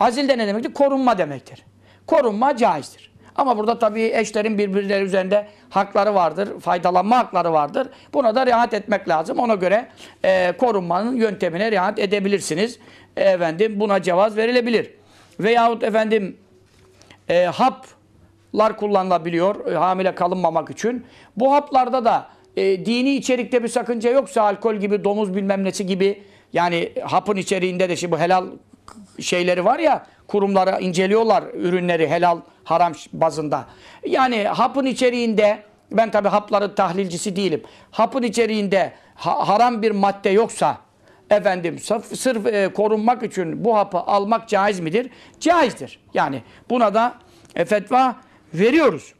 Azil de ne demektir? Korunma demektir. Korunma caizdir. Ama burada tabii eşlerin birbirleri üzerinde hakları vardır, faydalanma hakları vardır. Buna da riayet etmek lazım. Ona göre e, korunmanın yöntemine riayet edebilirsiniz. E, efendim buna cevaz verilebilir. Veyahut efendim e, haplar kullanılabiliyor e, hamile kalınmamak için. Bu haplarda da e, dini içerikte bir sakınca yoksa alkol gibi, domuz bilmem nesi gibi yani hapın içeriğinde de şimdi bu helal şeyleri var ya kurumlara inceliyorlar ürünleri helal haram bazında. Yani hapın içeriğinde ben tabi hapların tahlilcisi değilim. Hapın içeriğinde ha, haram bir madde yoksa efendim sırf, sırf e, korunmak için bu hapı almak caiz midir? Caizdir. Yani buna da e, fetva veriyoruz.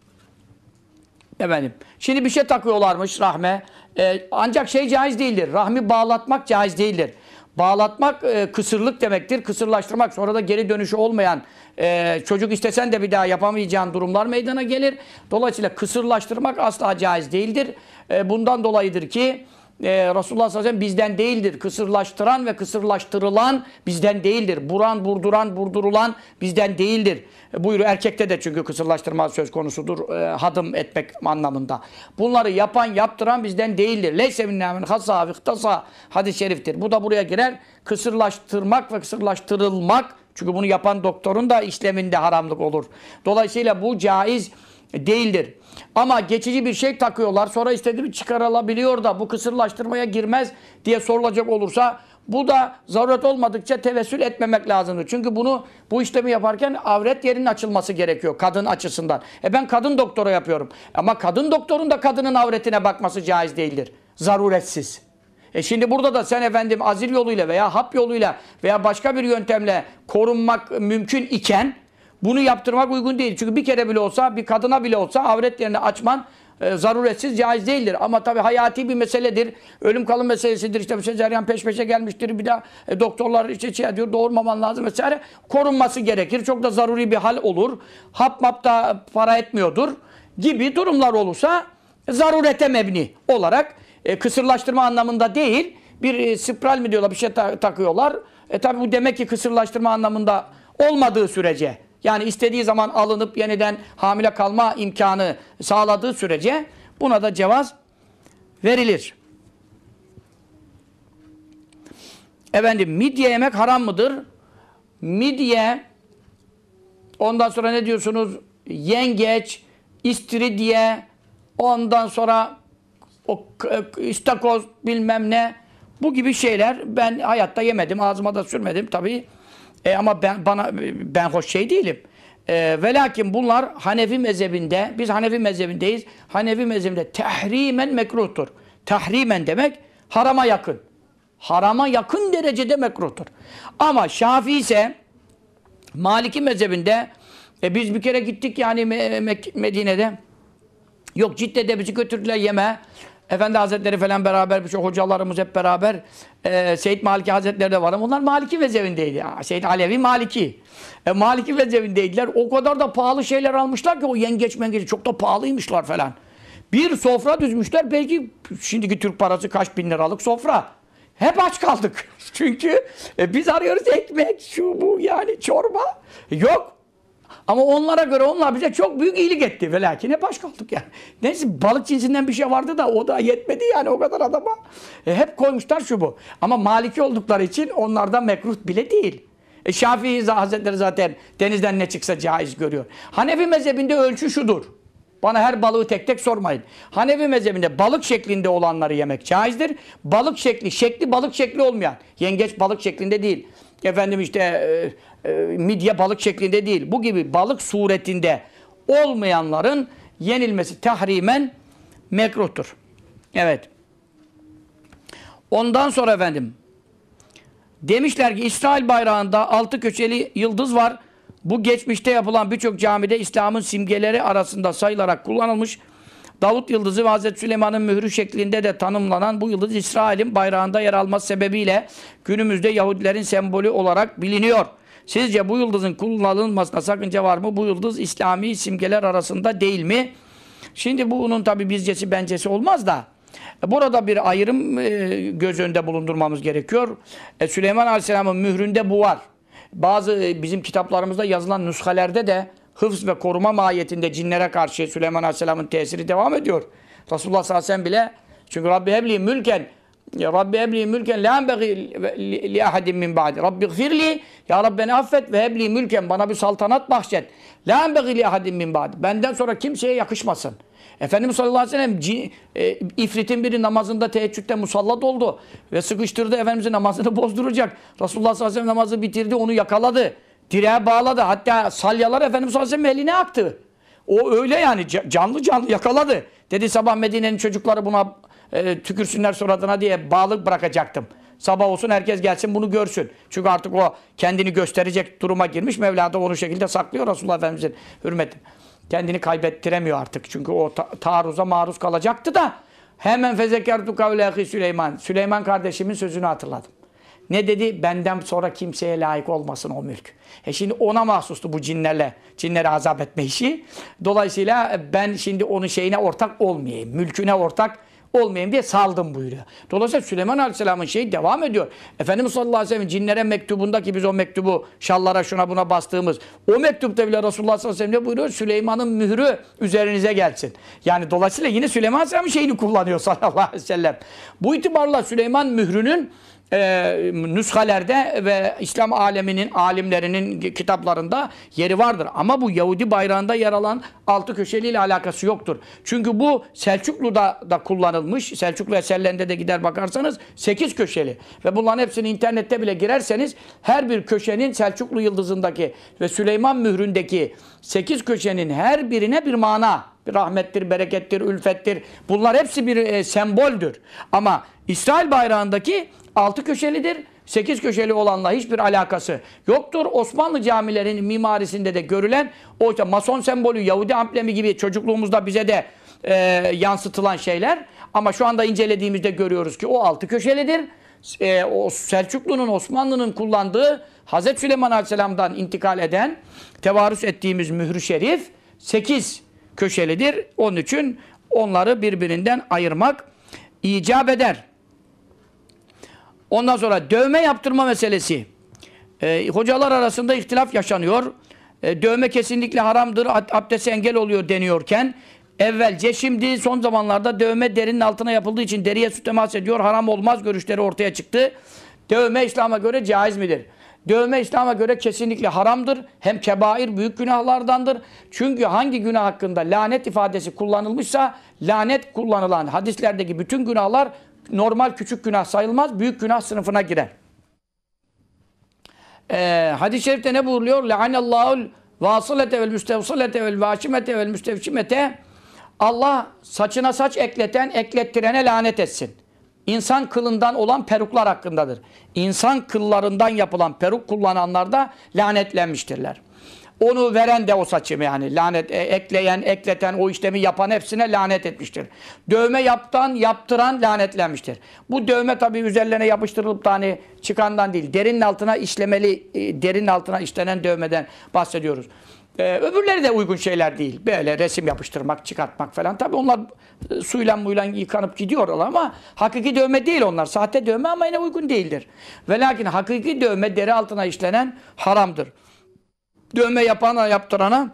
Efendim. Şimdi bir şey takıyorlarmış rahme. E, ancak şey caiz değildir. Rahmi bağlatmak caiz değildir. Bağlatmak e, kısırlık demektir. Kısırlaştırmak sonra da geri dönüşü olmayan e, çocuk istesen de bir daha yapamayacağın durumlar meydana gelir. Dolayısıyla kısırlaştırmak asla caiz değildir. E, bundan dolayıdır ki e, Resulullah sallallahu aleyhi ve sellem bizden değildir. Kısırlaştıran ve kısırlaştırılan bizden değildir. Buran, burduran, burdurulan bizden değildir. E, buyuruyor erkekte de çünkü kısırlaştırma söz konusudur. E, hadım etmek anlamında. Bunları yapan, yaptıran bizden değildir. Leyse minnâmin hasa vihtasa hadis-i şeriftir. Bu da buraya girer. Kısırlaştırmak ve kısırlaştırılmak çünkü bunu yapan doktorun da işleminde haramlık olur. Dolayısıyla bu caiz değildir. Ama geçici bir şey takıyorlar. Sonra istediği çıkarılabiliyor da bu kısırlaştırmaya girmez diye sorulacak olursa bu da zaruret olmadıkça tevessül etmemek lazımdır. Çünkü bunu bu işlemi yaparken avret yerinin açılması gerekiyor kadın açısından. E ben kadın doktora yapıyorum. Ama kadın doktorun da kadının avretine bakması caiz değildir. Zaruretsiz. E şimdi burada da sen efendim azil yoluyla veya hap yoluyla veya başka bir yöntemle korunmak mümkün iken bunu yaptırmak uygun değil. Çünkü bir kere bile olsa, bir kadına bile olsa avretlerini açman e, zaruretsiz, caiz değildir. Ama tabi hayati bir meseledir. Ölüm kalım meselesidir. İşte bir sezeryan peş peşe gelmiştir. Bir de e, doktorlar işte şey diyor doğurmaman lazım vesaire. Korunması gerekir. Çok da zaruri bir hal olur. Hap map da para etmiyordur. Gibi durumlar olursa zarurete mebni olarak e, kısırlaştırma anlamında değil bir e, spiral mi diyorlar bir şey ta takıyorlar. E tabi bu demek ki kısırlaştırma anlamında olmadığı sürece yani istediği zaman alınıp yeniden hamile kalma imkanı sağladığı sürece buna da cevaz verilir. Efendim midye yemek haram mıdır? Midye ondan sonra ne diyorsunuz? Yengeç, istiridye, ondan sonra o e, istakoz bilmem ne bu gibi şeyler ben hayatta yemedim ağzıma da sürmedim tabii e ama ben bana ben hoş şey değilim. E, ve lakin bunlar Hanefi mezhebinde, biz Hanefi mezhebindeyiz. Hanefi mezhebinde tehrimen mekruhtur. Tehrimen demek harama yakın. Harama yakın derecede mekruhtur. Ama Şafii ise Maliki mezhebinde e biz bir kere gittik yani Medine'de. Yok Cidde'de bizi götürdüler yeme. Efendi Hazretleri falan beraber, birçok hocalarımız hep beraber. E, Seyyid Maliki Hazretleri de var ama onlar Maliki vezevindeydi. Seyyid Alevi Maliki. E, Maliki vezevindeydiler. O kadar da pahalı şeyler almışlar ki o yengeç mengeç çok da pahalıymışlar falan. Bir sofra düzmüşler. Belki şimdiki Türk parası kaç bin liralık sofra. Hep aç kaldık. Çünkü e, biz arıyoruz ekmek, şu bu yani çorba. Yok. Ama onlara göre onlar bize çok büyük iyilik etti. Ve lakin hep aç kaldık yani. Neyse balık cinsinden bir şey vardı da o da yetmedi yani o kadar adama. E, hep koymuşlar şu bu. Ama maliki oldukları için onlardan mekruh bile değil. E, Şafii Hazretleri zaten denizden ne çıksa caiz görüyor. Hanefi mezhebinde ölçü şudur. Bana her balığı tek tek sormayın. Hanefi mezhebinde balık şeklinde olanları yemek caizdir. Balık şekli, şekli balık şekli olmayan. Yengeç balık şeklinde değil. Efendim işte e, e, midye balık şeklinde değil. Bu gibi balık suretinde olmayanların yenilmesi tahrimen mekruhtur. Evet. Ondan sonra efendim demişler ki İsrail bayrağında altı köşeli yıldız var. Bu geçmişte yapılan birçok camide İslam'ın simgeleri arasında sayılarak kullanılmış. Davut yıldızı ve Hazreti Süleyman'ın mührü şeklinde de tanımlanan bu yıldız İsrail'in bayrağında yer alması sebebiyle günümüzde Yahudilerin sembolü olarak biliniyor. Sizce bu yıldızın kullanılmasına sakınca var mı? Bu yıldız İslami simgeler arasında değil mi? Şimdi bunun tabi bizcesi bencesi olmaz da e, burada bir ayrım e, göz önünde bulundurmamız gerekiyor. E, Süleyman Aleyhisselam'ın mühründe bu var. Bazı bizim kitaplarımızda yazılan nüshalerde de hıfz ve koruma mahiyetinde cinlere karşı Süleyman Aleyhisselam'ın tesiri devam ediyor. Resulullah sallallahu aleyhi ve sellem bile çünkü Rabbi hebli mülken ya Rabbi emli mülken la enbegi li ahadim min ba'di. Rabbi gfirli. Ya Rabbi beni affet ve ebli mülken. Bana bir saltanat bahşet. La enbegi li ahadim min ba'di. Benden sonra kimseye yakışmasın. Efendimiz sallallahu aleyhi ve sellem e, ifritin biri namazında teheccüde musallat oldu. Ve sıkıştırdı Efendimiz'in namazını bozduracak. Resulullah sallallahu aleyhi ve sellem namazı bitirdi. Onu yakaladı. Direğe bağladı. Hatta salyalar Efendimiz sallallahu aleyhi ve sellem eline aktı. O öyle yani canlı canlı yakaladı. Dedi sabah Medine'nin çocukları buna e, tükürsünler suratına diye bağlık bırakacaktım. Sabah olsun herkes gelsin bunu görsün. Çünkü artık o kendini gösterecek duruma girmiş. Mevla da onu şekilde saklıyor Resulullah Efendimiz'in hürmeti. Kendini kaybettiremiyor artık. Çünkü o ta taarruza maruz kalacaktı da hemen fezekertu kavlehi Süleyman. Süleyman kardeşimin sözünü hatırladım. Ne dedi? Benden sonra kimseye layık olmasın o mülk. E şimdi ona mahsustu bu cinlerle, cinlere azap etme işi. Dolayısıyla ben şimdi onun şeyine ortak olmayayım, mülküne ortak olmayayım diye saldım buyuruyor. Dolayısıyla Süleyman Aleyhisselam'ın şeyi devam ediyor. Efendimiz sallallahu aleyhi ve sellem cinlere mektubundaki biz o mektubu şallara şuna buna bastığımız o mektupta bile Resulullah sallallahu aleyhi ve sellem ne buyuruyor? Süleyman'ın mührü üzerinize gelsin. Yani dolayısıyla yine Süleyman Aleyhisselam'ın şeyini kullanıyor sallallahu aleyhi ve sellem. Bu itibarla Süleyman mührünün e, nüshalerde ve İslam aleminin alimlerinin kitaplarında yeri vardır. Ama bu Yahudi bayrağında yer alan altı köşeli ile alakası yoktur. Çünkü bu Selçuklu'da da kullanılmış. Selçuklu eserlerinde de gider bakarsanız sekiz köşeli. Ve bunların hepsini internette bile girerseniz her bir köşenin Selçuklu yıldızındaki ve Süleyman mühründeki sekiz köşenin her birine bir mana bir rahmettir, berekettir, ülfettir. Bunlar hepsi bir e, semboldür. Ama İsrail bayrağındaki altı köşelidir. Sekiz köşeli olanla hiçbir alakası yoktur. Osmanlı camilerinin mimarisinde de görülen o işte mason sembolü, Yahudi amblemi gibi çocukluğumuzda bize de e, yansıtılan şeyler. Ama şu anda incelediğimizde görüyoruz ki o altı köşelidir. E, o Selçuklu'nun, Osmanlı'nın kullandığı Hz. Süleyman Aleyhisselam'dan intikal eden, tevarüs ettiğimiz mührü şerif sekiz köşelidir. Onun için onları birbirinden ayırmak icap eder. Ondan sonra dövme yaptırma meselesi. E, hocalar arasında ihtilaf yaşanıyor. E, dövme kesinlikle haramdır, abdesti engel oluyor deniyorken evvelce şimdi son zamanlarda dövme derinin altına yapıldığı için deriye su temas ediyor, haram olmaz görüşleri ortaya çıktı. Dövme İslam'a göre caiz midir? Dövme İslam'a göre kesinlikle haramdır. Hem kebair büyük günahlardandır. Çünkü hangi günah hakkında lanet ifadesi kullanılmışsa lanet kullanılan hadislerdeki bütün günahlar normal küçük günah sayılmaz, büyük günah sınıfına girer. Ee, hadis-i şerifte ne buyuruyor? لَعَنَ vasılete vel müstevsilete vel vaşimete vel Allah saçına saç ekleten, eklettirene lanet etsin. İnsan kılından olan peruklar hakkındadır. İnsan kıllarından yapılan peruk kullananlar da lanetlenmiştirler. Onu veren de o saçımı yani lanet e, ekleyen, ekleten, o işlemi yapan hepsine lanet etmiştir. Dövme yaptan, yaptıran lanetlenmiştir. Bu dövme tabii üzerlerine yapıştırılıp da hani çıkandan değil. Derinin altına işlemeli, e, derinin altına işlenen dövmeden bahsediyoruz. Ee, öbürleri de uygun şeyler değil. Böyle resim yapıştırmak, çıkartmak falan. Tabii onlar e, suyla muyla yıkanıp gidiyorlar ama hakiki dövme değil onlar. Sahte dövme ama yine uygun değildir. Ve lakin hakiki dövme deri altına işlenen haramdır dövme yapana, yaptırana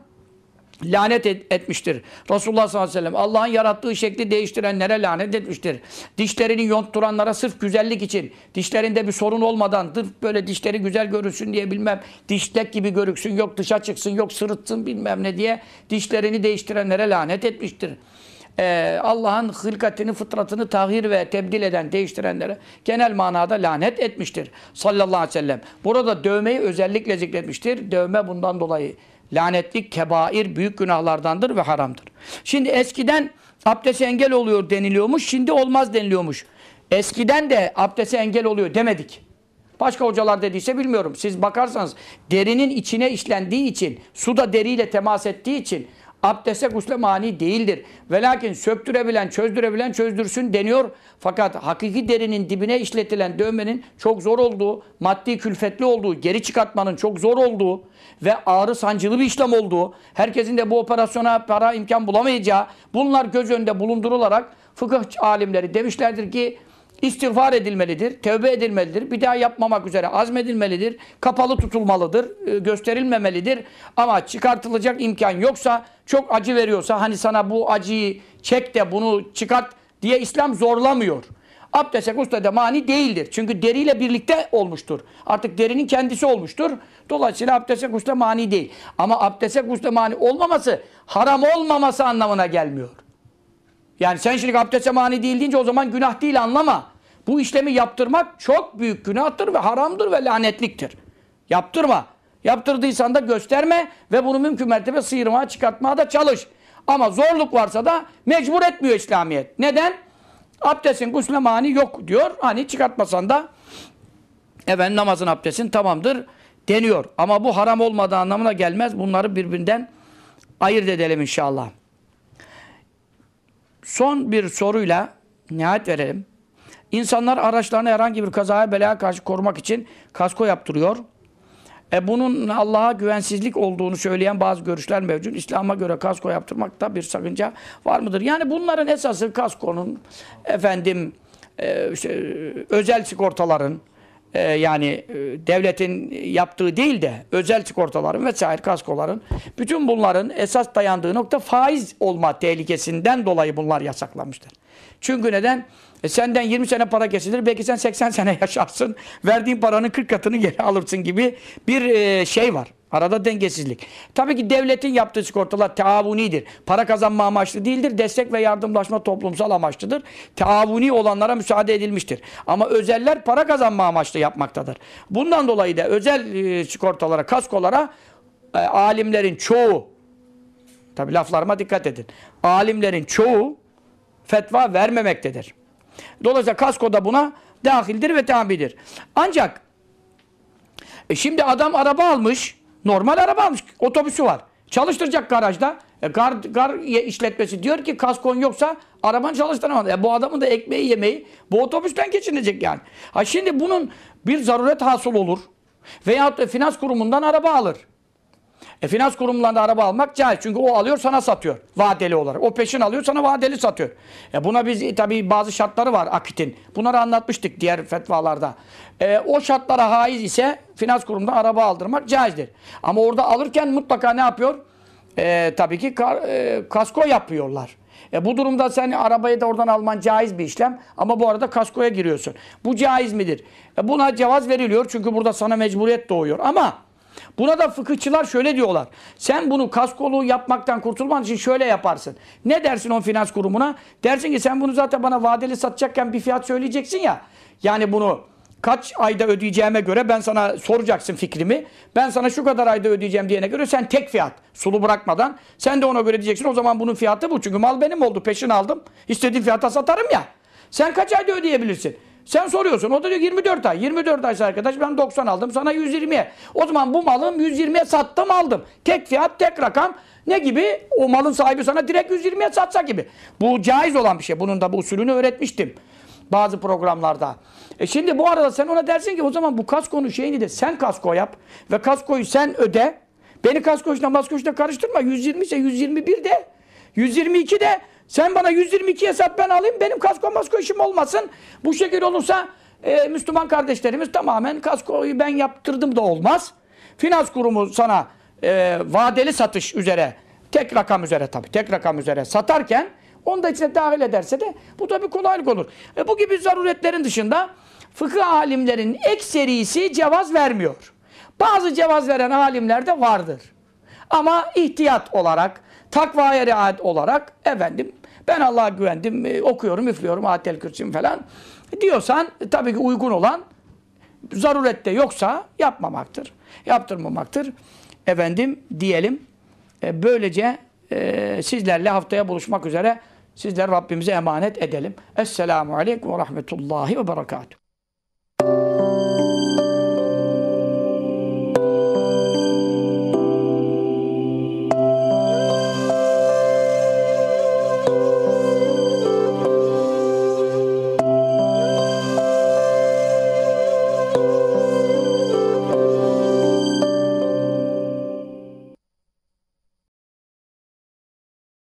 lanet et, etmiştir. Resulullah sallallahu aleyhi ve sellem Allah'ın yarattığı şekli değiştirenlere lanet etmiştir. Dişlerini yonturanlara sırf güzellik için, dişlerinde bir sorun olmadan, sırf böyle dişleri güzel görünsün diye bilmem, dişlek gibi görüksün, yok dışa çıksın, yok sırıtsın bilmem ne diye dişlerini değiştirenlere lanet etmiştir e, Allah'ın hılkatini, fıtratını tahir ve tebdil eden, değiştirenlere genel manada lanet etmiştir. Sallallahu aleyhi ve sellem. Burada dövmeyi özellikle zikretmiştir. Dövme bundan dolayı lanetlik, kebair, büyük günahlardandır ve haramdır. Şimdi eskiden abdese engel oluyor deniliyormuş, şimdi olmaz deniliyormuş. Eskiden de abdese engel oluyor demedik. Başka hocalar dediyse bilmiyorum. Siz bakarsanız derinin içine işlendiği için, su da deriyle temas ettiği için Abdeste gusle mani değildir. Ve lakin söktürebilen, çözdürebilen çözdürsün deniyor. Fakat hakiki derinin dibine işletilen dövmenin çok zor olduğu, maddi külfetli olduğu, geri çıkartmanın çok zor olduğu ve ağrı sancılı bir işlem olduğu, herkesin de bu operasyona para imkan bulamayacağı bunlar göz önünde bulundurularak fıkıh alimleri demişlerdir ki istiğfar edilmelidir, tövbe edilmelidir, bir daha yapmamak üzere azmedilmelidir, kapalı tutulmalıdır, e, gösterilmemelidir. Ama çıkartılacak imkan yoksa, çok acı veriyorsa, hani sana bu acıyı çek de bunu çıkart diye İslam zorlamıyor. Abdeste guslede mani değildir. Çünkü deriyle birlikte olmuştur. Artık derinin kendisi olmuştur. Dolayısıyla abdeste gusle mani değil. Ama abdeste gusle mani olmaması, haram olmaması anlamına gelmiyor. Yani sen şimdi abdeste mani değil deyince o zaman günah değil anlama. Bu işlemi yaptırmak çok büyük günahtır ve haramdır ve lanetliktir. Yaptırma. Yaptırdıysan da gösterme ve bunu mümkün mertebe sıyırmaya çıkartmaya da çalış. Ama zorluk varsa da mecbur etmiyor İslamiyet. Neden? Abdestin gusle mani yok diyor. Hani çıkartmasan da efendim namazın abdestin tamamdır deniyor. Ama bu haram olmadığı anlamına gelmez. Bunları birbirinden ayırt edelim inşallah. Son bir soruyla nihayet verelim. İnsanlar araçlarına herhangi bir kazaya belaya karşı korumak için kasko yaptırıyor. E bunun Allah'a güvensizlik olduğunu söyleyen bazı görüşler mevcut. İslam'a göre kasko yaptırmakta bir sakınca var mıdır? Yani bunların esası kaskonun efendim e, işte, özel sigortaların e, yani e, devletin yaptığı değil de özel sigortaların vesaire kaskoların bütün bunların esas dayandığı nokta faiz olma tehlikesinden dolayı bunlar yasaklanmıştır. Çünkü neden? E senden 20 sene para kesilir. Belki sen 80 sene yaşarsın. Verdiğin paranın 40 katını geri alırsın gibi bir e, şey var. Arada dengesizlik. Tabii ki devletin yaptığı sigortalar teavunidir. Para kazanma amaçlı değildir. Destek ve yardımlaşma toplumsal amaçlıdır. Teavuni olanlara müsaade edilmiştir. Ama özeller para kazanma amaçlı yapmaktadır. Bundan dolayı da özel e, sigortalara, kaskolara e, alimlerin çoğu tabii laflarıma dikkat edin. Alimlerin çoğu fetva vermemektedir. Dolayısıyla kasko da buna dahildir ve tabidir. Ancak e şimdi adam araba almış, normal araba almış, otobüsü var. Çalıştıracak garajda. E, gar, gar işletmesi diyor ki kaskon yoksa araban çalıştıramaz. E, bu adamın da ekmeği yemeği bu otobüsten geçinecek yani. Ha şimdi bunun bir zaruret hasıl olur. Veyahut da finans kurumundan araba alır. E, finans kurumlarında araba almak caiz. Çünkü o alıyor sana satıyor. Vadeli olarak. O peşin alıyor sana vadeli satıyor. E, buna biz e, tabii bazı şartları var akitin. Bunları anlatmıştık diğer fetvalarda. E, o şartlara haiz ise finans kurumunda araba aldırmak caizdir. Ama orada alırken mutlaka ne yapıyor? E, tabii ki kar, e, kasko yapıyorlar. E bu durumda sen arabayı da oradan alman caiz bir işlem ama bu arada kaskoya giriyorsun. Bu caiz midir? E buna cevaz veriliyor çünkü burada sana mecburiyet doğuyor ama Buna da fıkıhçılar şöyle diyorlar. Sen bunu kaskolu yapmaktan kurtulman için şöyle yaparsın. Ne dersin on finans kurumuna? Dersin ki sen bunu zaten bana vadeli satacakken bir fiyat söyleyeceksin ya. Yani bunu kaç ayda ödeyeceğime göre ben sana soracaksın fikrimi. Ben sana şu kadar ayda ödeyeceğim diyene göre sen tek fiyat sulu bırakmadan sen de ona göre diyeceksin. O zaman bunun fiyatı bu. Çünkü mal benim oldu peşin aldım. İstediğim fiyata satarım ya. Sen kaç ayda ödeyebilirsin? Sen soruyorsun. O da diyor 24 ay. 24 aysa arkadaş ben 90 aldım sana 120'ye. O zaman bu malım 120'ye sattım aldım. Tek fiyat tek rakam. Ne gibi? O malın sahibi sana direkt 120'ye satsa gibi. Bu caiz olan bir şey. Bunun da bu usulünü öğretmiştim. Bazı programlarda. E şimdi bu arada sen ona dersin ki o zaman bu kaskonu şeyini de sen kasko yap. Ve kaskoyu sen öde. Beni kasko işine masko işine karıştırma. 120 ise 121 de. 122 de sen bana 122 hesap ben alayım, benim kasko masko işim olmasın. Bu şekilde olursa e, Müslüman kardeşlerimiz tamamen kaskoyu ben yaptırdım da olmaz. Finans kurumu sana e, vadeli satış üzere, tek rakam üzere tabii, tek rakam üzere satarken onu da içine dahil ederse de bu tabii kolaylık olur. E, bu gibi zaruretlerin dışında fıkıh alimlerin ekserisi cevaz vermiyor. Bazı cevaz veren alimler de vardır. Ama ihtiyat olarak, takvaya riayet olarak efendim ben Allah'a güvendim, e, okuyorum, üflüyorum, atel kürçüm falan diyorsan e, tabii ki uygun olan zarurette yoksa yapmamaktır. Yaptırmamaktır. Efendim diyelim. E, böylece sizlerle haftaya buluşmak üzere sizler Rabbimize emanet edelim. Esselamu Aleyküm ve Rahmetullahi ve Berekatuhu.